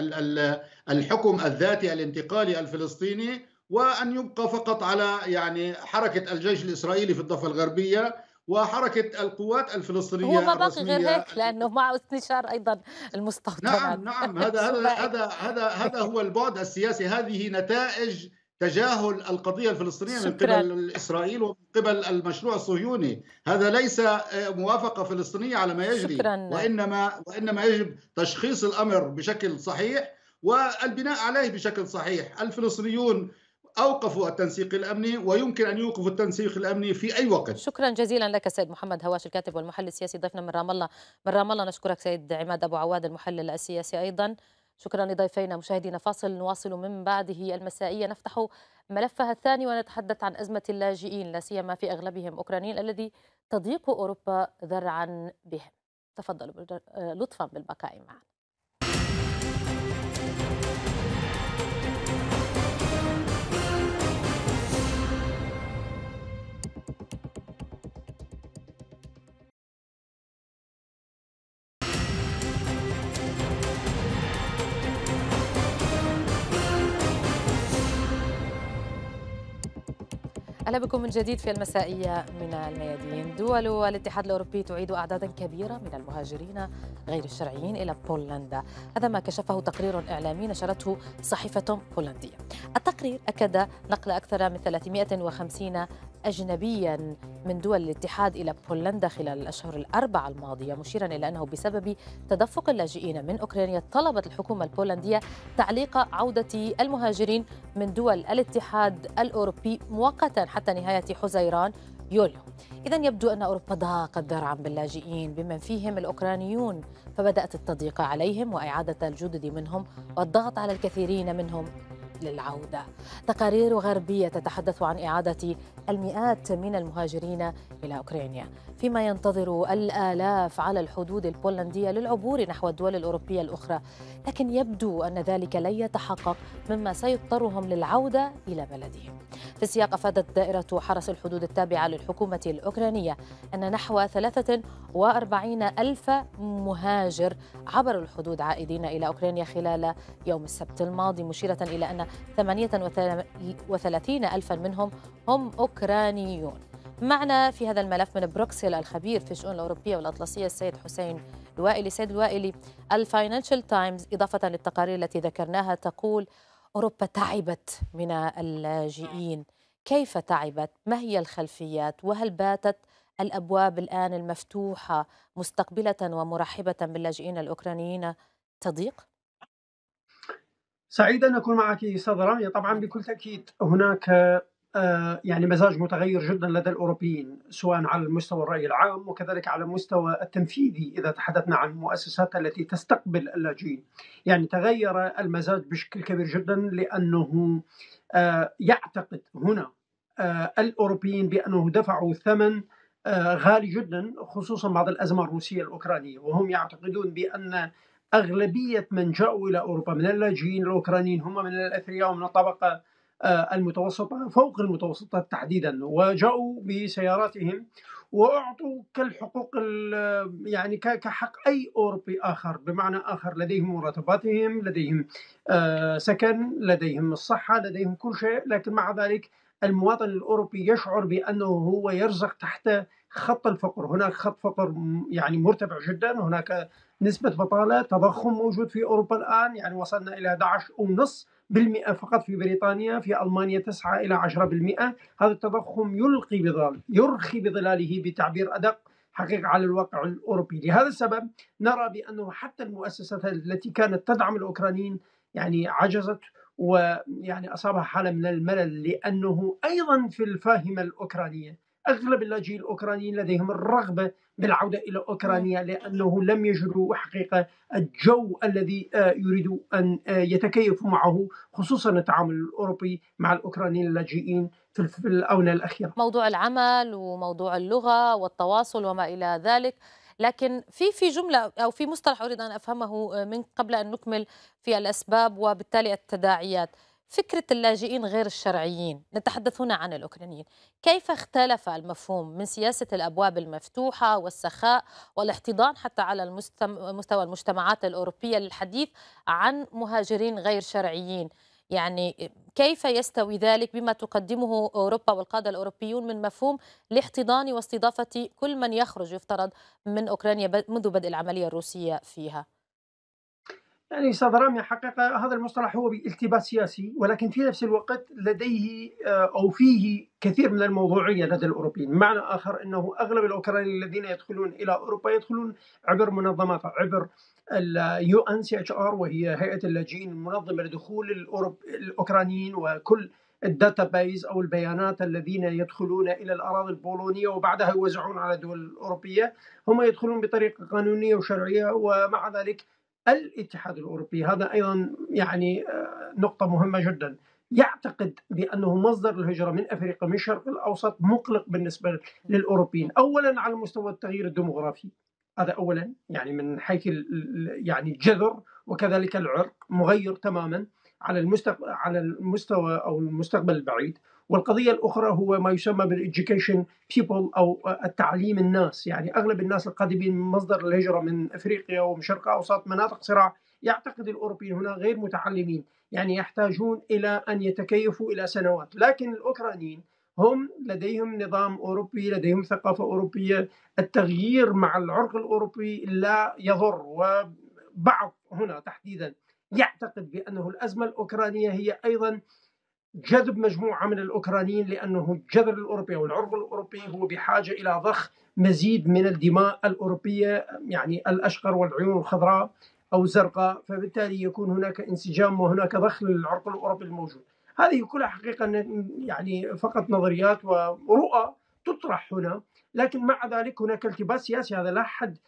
C: الحكم الذاتي الانتقالي الفلسطيني وان يبقى فقط على يعني حركه الجيش الاسرائيلي في الضفه الغربيه وحركه القوات الفلسطينيه هو ما باقي غير هيك
A: لانه مع استنشار ايضا المستوطنات نعم نعم هذا هذا <laughs> هذا
C: هذا هذا هو البعد السياسي هذه نتائج تجاهل القضية الفلسطينية شكرا. من قبل إسرائيل ومن قبل المشروع الصهيوني هذا ليس آه، موافقة فلسطينية على ما يجري شكرا. وإنما, وإنما يجب تشخيص الأمر بشكل صحيح والبناء عليه بشكل صحيح الفلسطينيون أوقفوا التنسيق الأمني ويمكن أن يوقفوا التنسيق الأمني في أي وقت شكرا
A: جزيلا لك سيد محمد هواش الكاتب والمحلل السياسي ضيفنا من رام الله من رام الله نشكرك سيد عماد أبو عواد المحلل السياسي أيضا شكرا لضيفينا مشاهدينا فاصل نواصل من بعده المسائية نفتح ملفها الثاني ونتحدث عن أزمة اللاجئين لا سيما في أغلبهم أوكرانيين الذي تضيق أوروبا ذرعا بهم تفضلوا لطفا بالبقاء معنا أهلا بكم من جديد في المسائية من الميادين دول الاتحاد الأوروبي تعيد أعدادا كبيرة من المهاجرين غير الشرعيين إلى بولندا هذا ما كشفه تقرير إعلامي نشرته صحيفة بولندية التقرير أكد نقل أكثر من 350 أجنبيا من دول الاتحاد إلى بولندا خلال الأشهر الأربعة الماضية مشيرا إلى أنه بسبب تدفق اللاجئين من أوكرانيا طلبت الحكومة البولندية تعليق عودة المهاجرين من دول الاتحاد الأوروبي مؤقتا حتى نهاية حزيران يوليو إذا يبدو أن أوروبا ضاقت ذرعا باللاجئين بمن فيهم الأوكرانيون فبدأت التضييق عليهم وإعادة الجدد منهم والضغط على الكثيرين منهم للعودة تقارير غربية تتحدث عن إعادة المئات من المهاجرين إلى أوكرانيا فيما ينتظر الآلاف على الحدود البولندية للعبور نحو الدول الأوروبية الأخرى لكن يبدو أن ذلك لن يتحقق مما سيضطرهم للعودة إلى بلدهم في السياق أفادت دائرة حرس الحدود التابعة للحكومة الأوكرانية أن نحو 43 ألف مهاجر عبروا الحدود عائدين إلى أوكرانيا خلال يوم السبت الماضي مشيرة إلى أن 38 ألفا منهم هم أوكرانيون معنا في هذا الملف من بروكسل الخبير في الشؤون الأوروبية والأطلسية السيد حسين الوائلي سيد الوائلي الفاينانشال تايمز إضافة للتقارير التي ذكرناها تقول أوروبا تعبت من اللاجئين كيف تعبت؟ ما هي الخلفيات؟ وهل باتت الأبواب الآن المفتوحة مستقبلة ومرحبة
D: باللاجئين الأوكرانيين تضيق؟ سعيد أن أكون معك صدرا طبعا بكل تأكيد هناك آه، يعني مزاج متغير جدا لدى الاوروبيين سواء على مستوى الراي العام وكذلك على المستوى التنفيذي اذا تحدثنا عن المؤسسات التي تستقبل اللاجئين يعني تغير المزاج بشكل كبير جدا لانه آه، يعتقد هنا آه، الاوروبيين بانه دفعوا ثمن غالي جدا خصوصا بعد الازمه الروسيه الاوكرانيه وهم يعتقدون بان اغلبيه من جاءوا الى اوروبا من اللاجئين الاوكرانيين هم من الاثرياء ومن الطبقه آه، المتوسطة فوق المتوسطة تحديدا وجاءوا بسياراتهم وأعطوا كالحقوق يعني كحق أي أوروبي آخر بمعنى آخر لديهم مرتباتهم لديهم آه، سكن لديهم الصحة لديهم كل شيء لكن مع ذلك المواطن الأوروبي يشعر بأنه هو يرزق تحت خط الفقر هناك خط فقر يعني مرتفع جدا هناك نسبة بطالة تضخم موجود في أوروبا الآن يعني وصلنا إلى 11 ونص بالمئة فقط في بريطانيا في ألمانيا 9 إلى 10 هذا التضخم يلقي بظل يرخي بظلاله بتعبير أدق حقيقة على الواقع الأوروبي لهذا السبب نرى بأنه حتى المؤسسات التي كانت تدعم الأوكرانيين يعني عجزت ويعني أصابها حالة من الملل لأنه أيضا في الفاهمة الأوكرانية أغلب اللاجئين الأوكرانيين لديهم الرغبة بالعودة إلى أوكرانيا لأنه لم يجدوا حقيقة الجو الذي آه، يريدوا أن آه، يتكيفوا معه خصوصا التعامل الأوروبي مع الأوكرانيين اللاجئين في الآونة الأخيرة
A: موضوع العمل وموضوع اللغة والتواصل وما إلى ذلك لكن في في جمله او في مصطلح اريد ان افهمه آه، من قبل ان نكمل في الاسباب وبالتالي التداعيات فكره اللاجئين غير الشرعيين نتحدث هنا عن الاوكرانيين كيف اختلف المفهوم من سياسه الابواب المفتوحه والسخاء والاحتضان حتى على مستوى المجتمعات الاوروبيه للحديث عن مهاجرين غير شرعيين يعني كيف يستوي ذلك بما تقدمه أوروبا والقادة الأوروبيون من مفهوم الاحتضان واستضافة كل من يخرج يفترض من أوكرانيا منذ بدء العملية الروسية فيها
D: يعني صدرامي حقيقة هذا المصطلح هو بالتباس سياسي ولكن في نفس الوقت لديه آه، أو فيه كثير من الموضوعية لدى الأوروبيين بمعنى آخر أنه أغلب الأوكرانيين الذين يدخلون إلى أوروبا يدخلون عبر منظمات عبر اليو ان سي اتش ار وهي هيئه اللاجئين المنظمه لدخول الاوكرانيين وكل الداتا بايز او البيانات الذين يدخلون الى الاراضي البولونيه وبعدها يوزعون على الدول الاوروبيه هم يدخلون بطريقه قانونيه وشرعيه ومع ذلك الاتحاد الاوروبي هذا ايضا يعني آه، نقطه مهمه جدا يعتقد بانه مصدر الهجره من افريقيا من الشرق الاوسط مقلق بالنسبه للاوروبيين، اولا على مستوى التغيير الديموغرافي هذا اولا يعني من حيث يعني الجذر وكذلك العرق مغير تماما على المستقبل على المستوى او المستقبل البعيد، والقضية الأخرى هو ما يسمى بالإدوكيشن بيبل أو التعليم الناس يعني أغلب الناس القادمين من مصدر الهجرة من أفريقيا ومن شرق أوسط مناطق صراع يعتقد الأوروبيين هنا غير متعلمين يعني يحتاجون إلى أن يتكيفوا إلى سنوات لكن الأوكرانيين هم لديهم نظام أوروبي لديهم ثقافة أوروبية التغيير مع العرق الأوروبي لا يضر وبعض هنا تحديدا يعتقد بأنه الأزمة الأوكرانية هي أيضا جذب مجموعة من الأوكرانيين لأنه الجذر الأوروبي والعرب الأوروبي هو بحاجة إلى ضخ مزيد من الدماء الأوروبية يعني الأشقر والعيون الخضراء أو الزرقاء فبالتالي يكون هناك انسجام وهناك ضخ للعرق الأوروبي الموجود هذه كلها حقيقة يعني فقط نظريات ورؤى تطرح هنا لكن مع ذلك هناك التباس سياسي هذا لا حد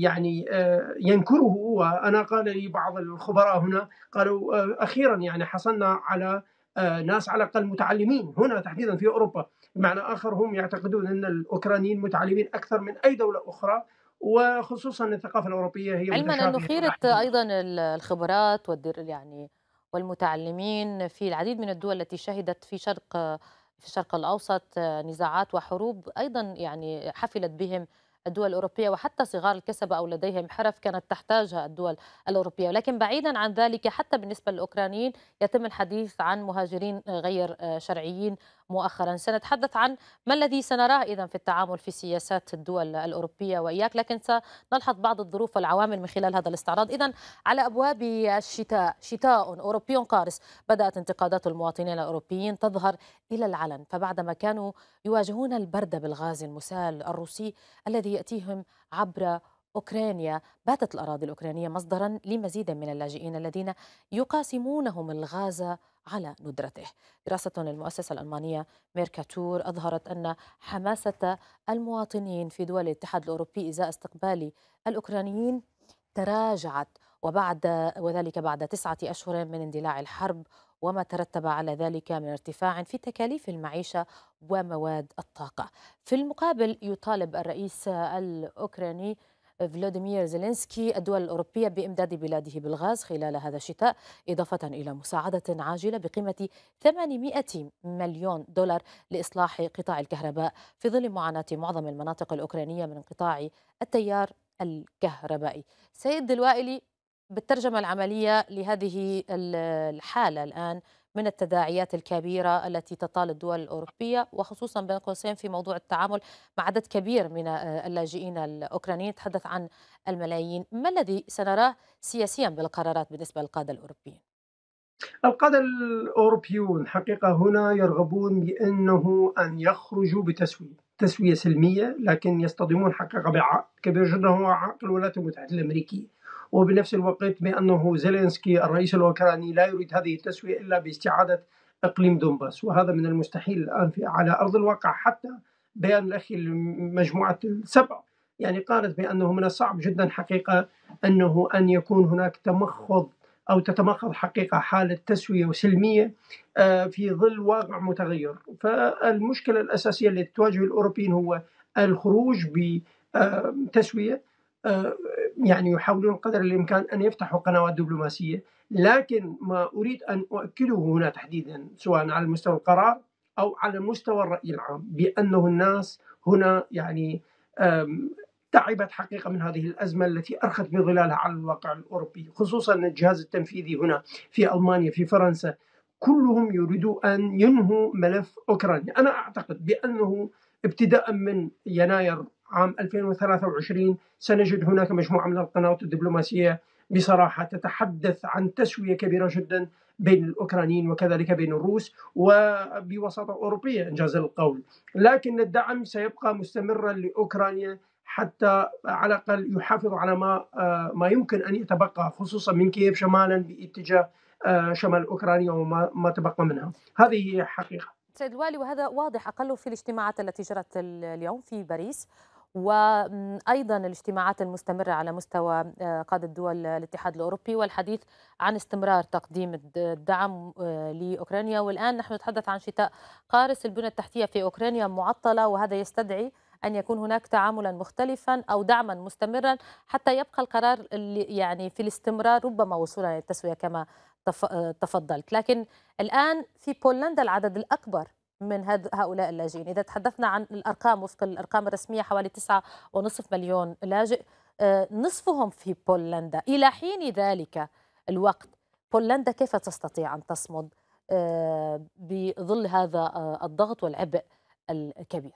D: يعني آه، ينكره وانا قال لي بعض الخبراء هنا قالوا آه، اخيرا يعني حصلنا على آه، ناس على الاقل متعلمين هنا تحديدا في اوروبا بمعنى اخر هم يعتقدون ان الاوكرانيين متعلمين اكثر من اي دوله اخرى وخصوصا الثقافه الاوروبيه هي علما انه خيره
A: ايضا الخبرات والدر يعني والمتعلمين في العديد من الدول التي شهدت في شرق في الشرق الاوسط آه، نزاعات وحروب ايضا يعني حفلت بهم الدول الأوروبية وحتى صغار الكسبة أو لديهم حرف كانت تحتاجها الدول الأوروبية ولكن بعيدا عن ذلك حتى بالنسبة للأوكرانيين يتم الحديث عن مهاجرين غير شرعيين مؤخرا سنتحدث عن ما الذي سنراه إذا في التعامل في سياسات الدول الأوروبية وإياك لكن سنلحظ بعض الظروف والعوامل من خلال هذا الاستعراض إذا على أبواب الشتاء شتاء أوروبي قارس بدأت انتقادات المواطنين الأوروبيين تظهر إلى العلن فبعدما كانوا يواجهون البرد بالغاز المسال الروسي الذي يأتيهم عبر أوكرانيا باتت الأراضي الأوكرانية مصدرا لمزيد من اللاجئين الذين يقاسمونهم الغاز على ندرته دراسة للمؤسسة الألمانية ميركاتور أظهرت أن حماسة المواطنين في دول الاتحاد الأوروبي إزاء استقبال الأوكرانيين تراجعت وبعد وذلك بعد تسعة أشهر من اندلاع الحرب وما ترتب على ذلك من ارتفاع في تكاليف المعيشة ومواد الطاقة في المقابل يطالب الرئيس الأوكراني فلاديمير زيلينسكي الدول الأوروبية بإمداد بلاده بالغاز خلال هذا الشتاء إضافة إلى مساعدة عاجلة بقيمة 800 مليون دولار لإصلاح قطاع الكهرباء في ظل معاناة معظم المناطق الأوكرانية من انقطاع التيار الكهربائي سيد الوائلي بالترجمة العملية لهذه الحالة الآن من التداعيات الكبيرة التي تطال الدول الأوروبية وخصوصا بين قوسين في موضوع التعامل مع عدد كبير من آه، اللاجئين الأوكرانيين تحدث عن الملايين ما الذي سنراه سياسيا بالقرارات بالنسبة للقادة الأوروبيين؟
D: القادة الأوروبيون حقيقة هنا يرغبون بأنه أن يخرجوا بتسوية تسوية سلمية لكن يصطدمون حقيقة بعائق كبير جدا هو عائق الولايات المتحدة الأمريكية وبنفس الوقت بأنه زيلينسكي الرئيس الأوكراني لا يريد هذه التسوية إلا باستعادة إقليم دونباس وهذا من المستحيل الآن على أرض الواقع حتى بيان الاخ مجموعة السبع يعني قالت بأنه من الصعب جدا حقيقة أنه أن يكون هناك تمخض أو تتمخض حقيقة حالة تسوية وسلمية آه، في ظل واقع متغير فالمشكلة الأساسية التي تواجه الأوروبيين هو الخروج بتسوية آه، يعني يحاولون قدر الامكان ان يفتحوا قنوات دبلوماسيه، لكن ما اريد ان اؤكده هنا تحديدا سواء على مستوى القرار او على مستوى الراي العام بانه الناس هنا يعني تعبت حقيقه من هذه الازمه التي ارخت بظلالها على الواقع الاوروبي، خصوصا الجهاز التنفيذي هنا في المانيا في فرنسا كلهم يريدوا ان ينهوا ملف اوكرانيا، انا اعتقد بانه ابتداء من يناير عام 2023 سنجد هناك مجموعة من القنوات الدبلوماسية بصراحة تتحدث عن تسوية كبيرة جدا بين الأوكرانيين وكذلك بين الروس وبوساطة أوروبية إنجاز القول لكن الدعم سيبقى مستمرا لأوكرانيا حتى على الأقل يحافظ على ما آه، ما يمكن أن يتبقى خصوصا من كييف شمالا باتجاه آه، شمال أوكرانيا وما تبقى منها هذه هي حقيقة
A: سيد الوالي وهذا واضح أقله في الاجتماعات التي جرت اليوم في باريس وايضا الاجتماعات المستمره على مستوى آه، قاده دول الاتحاد الاوروبي والحديث عن استمرار تقديم الدعم آه، لاوكرانيا والان نحن نتحدث عن شتاء قارس البنى التحتيه في اوكرانيا معطله وهذا يستدعي ان يكون هناك تعاملا مختلفا او دعما مستمرا حتى يبقى القرار يعني في الاستمرار ربما وصولا للتسويه كما آه، تفضلت لكن الان في بولندا العدد الاكبر من هؤلاء اللاجئين إذا تحدثنا عن الأرقام وفق الأرقام الرسمية حوالي 9.5 مليون لاجئ آه، نصفهم في بولندا إلى حين ذلك الوقت بولندا كيف تستطيع أن تصمد آه، بظل هذا آه، الضغط والعبء الكبير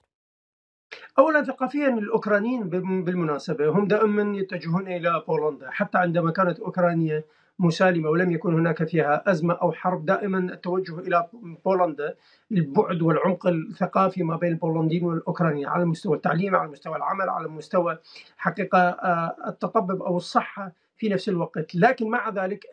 D: اولا ثقافيا الاوكرانيين بالمناسبه هم دائما يتجهون الى بولندا حتى عندما كانت اوكرانيا مسالمة ولم يكن هناك فيها أزمة أو حرب دائما التوجه إلى بولندا البعد والعمق الثقافي ما بين البولنديين والأوكرانيين على مستوى التعليم على مستوى العمل على مستوى حقيقة آه، التطبب أو الصحة في نفس الوقت لكن مع ذلك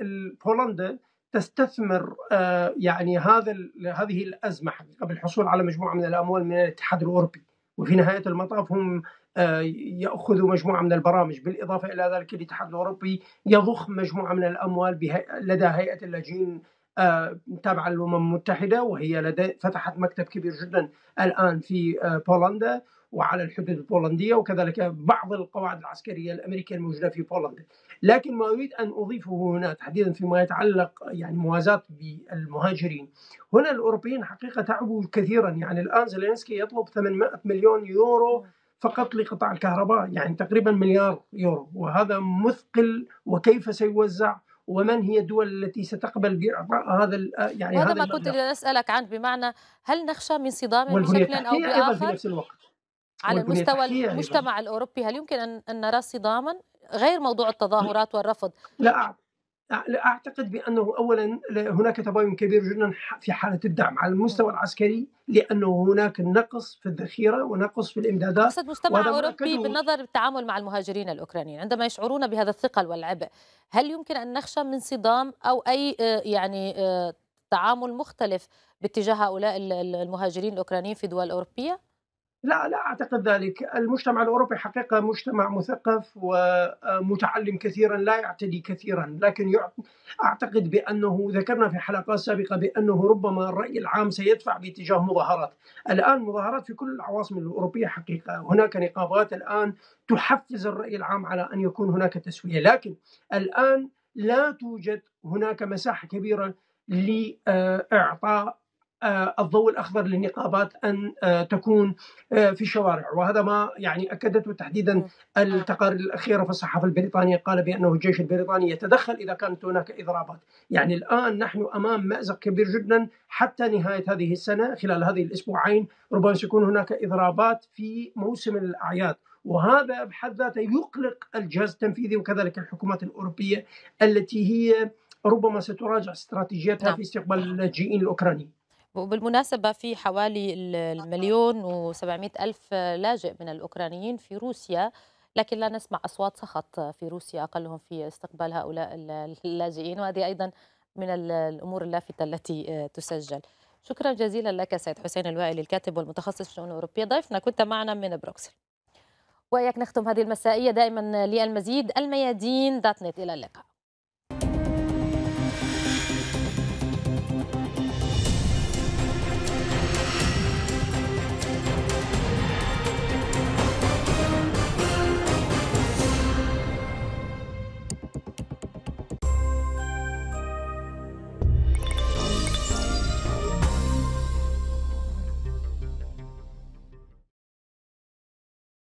D: بولندا تستثمر آه، يعني هذا هذه الازمه حقيقه بالحصول على مجموعه من الاموال من الاتحاد الاوروبي وفي نهايه المطاف هم آه، ياخذوا مجموعه من البرامج بالاضافه الى ذلك الاتحاد الاوروبي يضخ مجموعه من الاموال لدى هيئه اللاجئين آه، تابعه للامم المتحده وهي لدي فتحت مكتب كبير جدا الان في آه، بولندا وعلى الحدود البولنديه وكذلك بعض القواعد العسكريه الامريكيه الموجوده في بولندا. لكن ما اريد ان اضيفه هنا تحديدا فيما يتعلق يعني موازاه بالمهاجرين. هنا الاوروبيين حقيقه تعبوا كثيرا يعني الان زلينسكي يطلب 800 مليون يورو فقط لقطاع الكهرباء يعني تقريبا مليار يورو وهذا مثقل وكيف سيوزع ومن هي الدول التي ستقبل باعطاء هذا يعني هذا ما كنت
A: اسالك عنه بمعنى هل نخشى من صدام بشكل او باخر في نفس
D: الوقت على المستوى المجتمع أيضاً.
A: الاوروبي هل يمكن ان نرى صداما غير موضوع التظاهرات والرفض
D: لا اعتقد بانه اولا هناك تباين كبير جدا في حاله الدعم على المستوى العسكري لانه هناك نقص في الذخيره ونقص في الامدادات اقصد مجتمع اوروبي بالنظر
A: بالتعامل مع المهاجرين الاوكرانيين عندما يشعرون بهذا الثقل والعبء هل يمكن ان نخشى من صدام او اي آه، يعني آه، تعامل مختلف باتجاه هؤلاء المهاجرين الاوكرانيين في دول اوروبيه؟
D: لا لا اعتقد ذلك، المجتمع الاوروبي حقيقه مجتمع مثقف ومتعلم كثيرا لا يعتدي كثيرا، لكن اعتقد بانه ذكرنا في حلقات سابقه بانه ربما الراي العام سيدفع باتجاه مظاهرات، الان مظاهرات في كل العواصم الاوروبيه حقيقه، هناك نقابات الان تحفز الراي العام على ان يكون هناك تسويه، لكن الان لا توجد هناك مساحه كبيره لاعطاء آه، الضوء الاخضر للنقابات ان آه، تكون آه، في الشوارع وهذا ما يعني اكدته تحديدا التقارير الاخيره في الصحافه البريطانيه قال بانه الجيش البريطاني يتدخل اذا كانت هناك اضرابات يعني الان نحن امام مازق كبير جدا حتى نهايه هذه السنه خلال هذه الاسبوعين ربما سيكون هناك اضرابات في موسم الاعياد وهذا بحد ذاته يقلق الجهاز التنفيذي وكذلك الحكومات الاوروبيه التي هي ربما ستراجع استراتيجيتها نعم. في استقبال اللاجئين الاوكرانيين
A: وبالمناسبة في حوالي آه. المليون و ألف لاجئ من الأوكرانيين في روسيا لكن لا نسمع أصوات سخط في روسيا أقلهم في استقبال هؤلاء اللاجئين وهذه أيضا من الأمور اللافتة التي آه، تسجل شكرا جزيلا لك سيد حسين الوائل الكاتب والمتخصص في الشؤون الأوروبية ضيفنا كنت معنا من بروكسل وإياك نختم هذه المسائية دائما للمزيد الميادين دات نت إلى اللقاء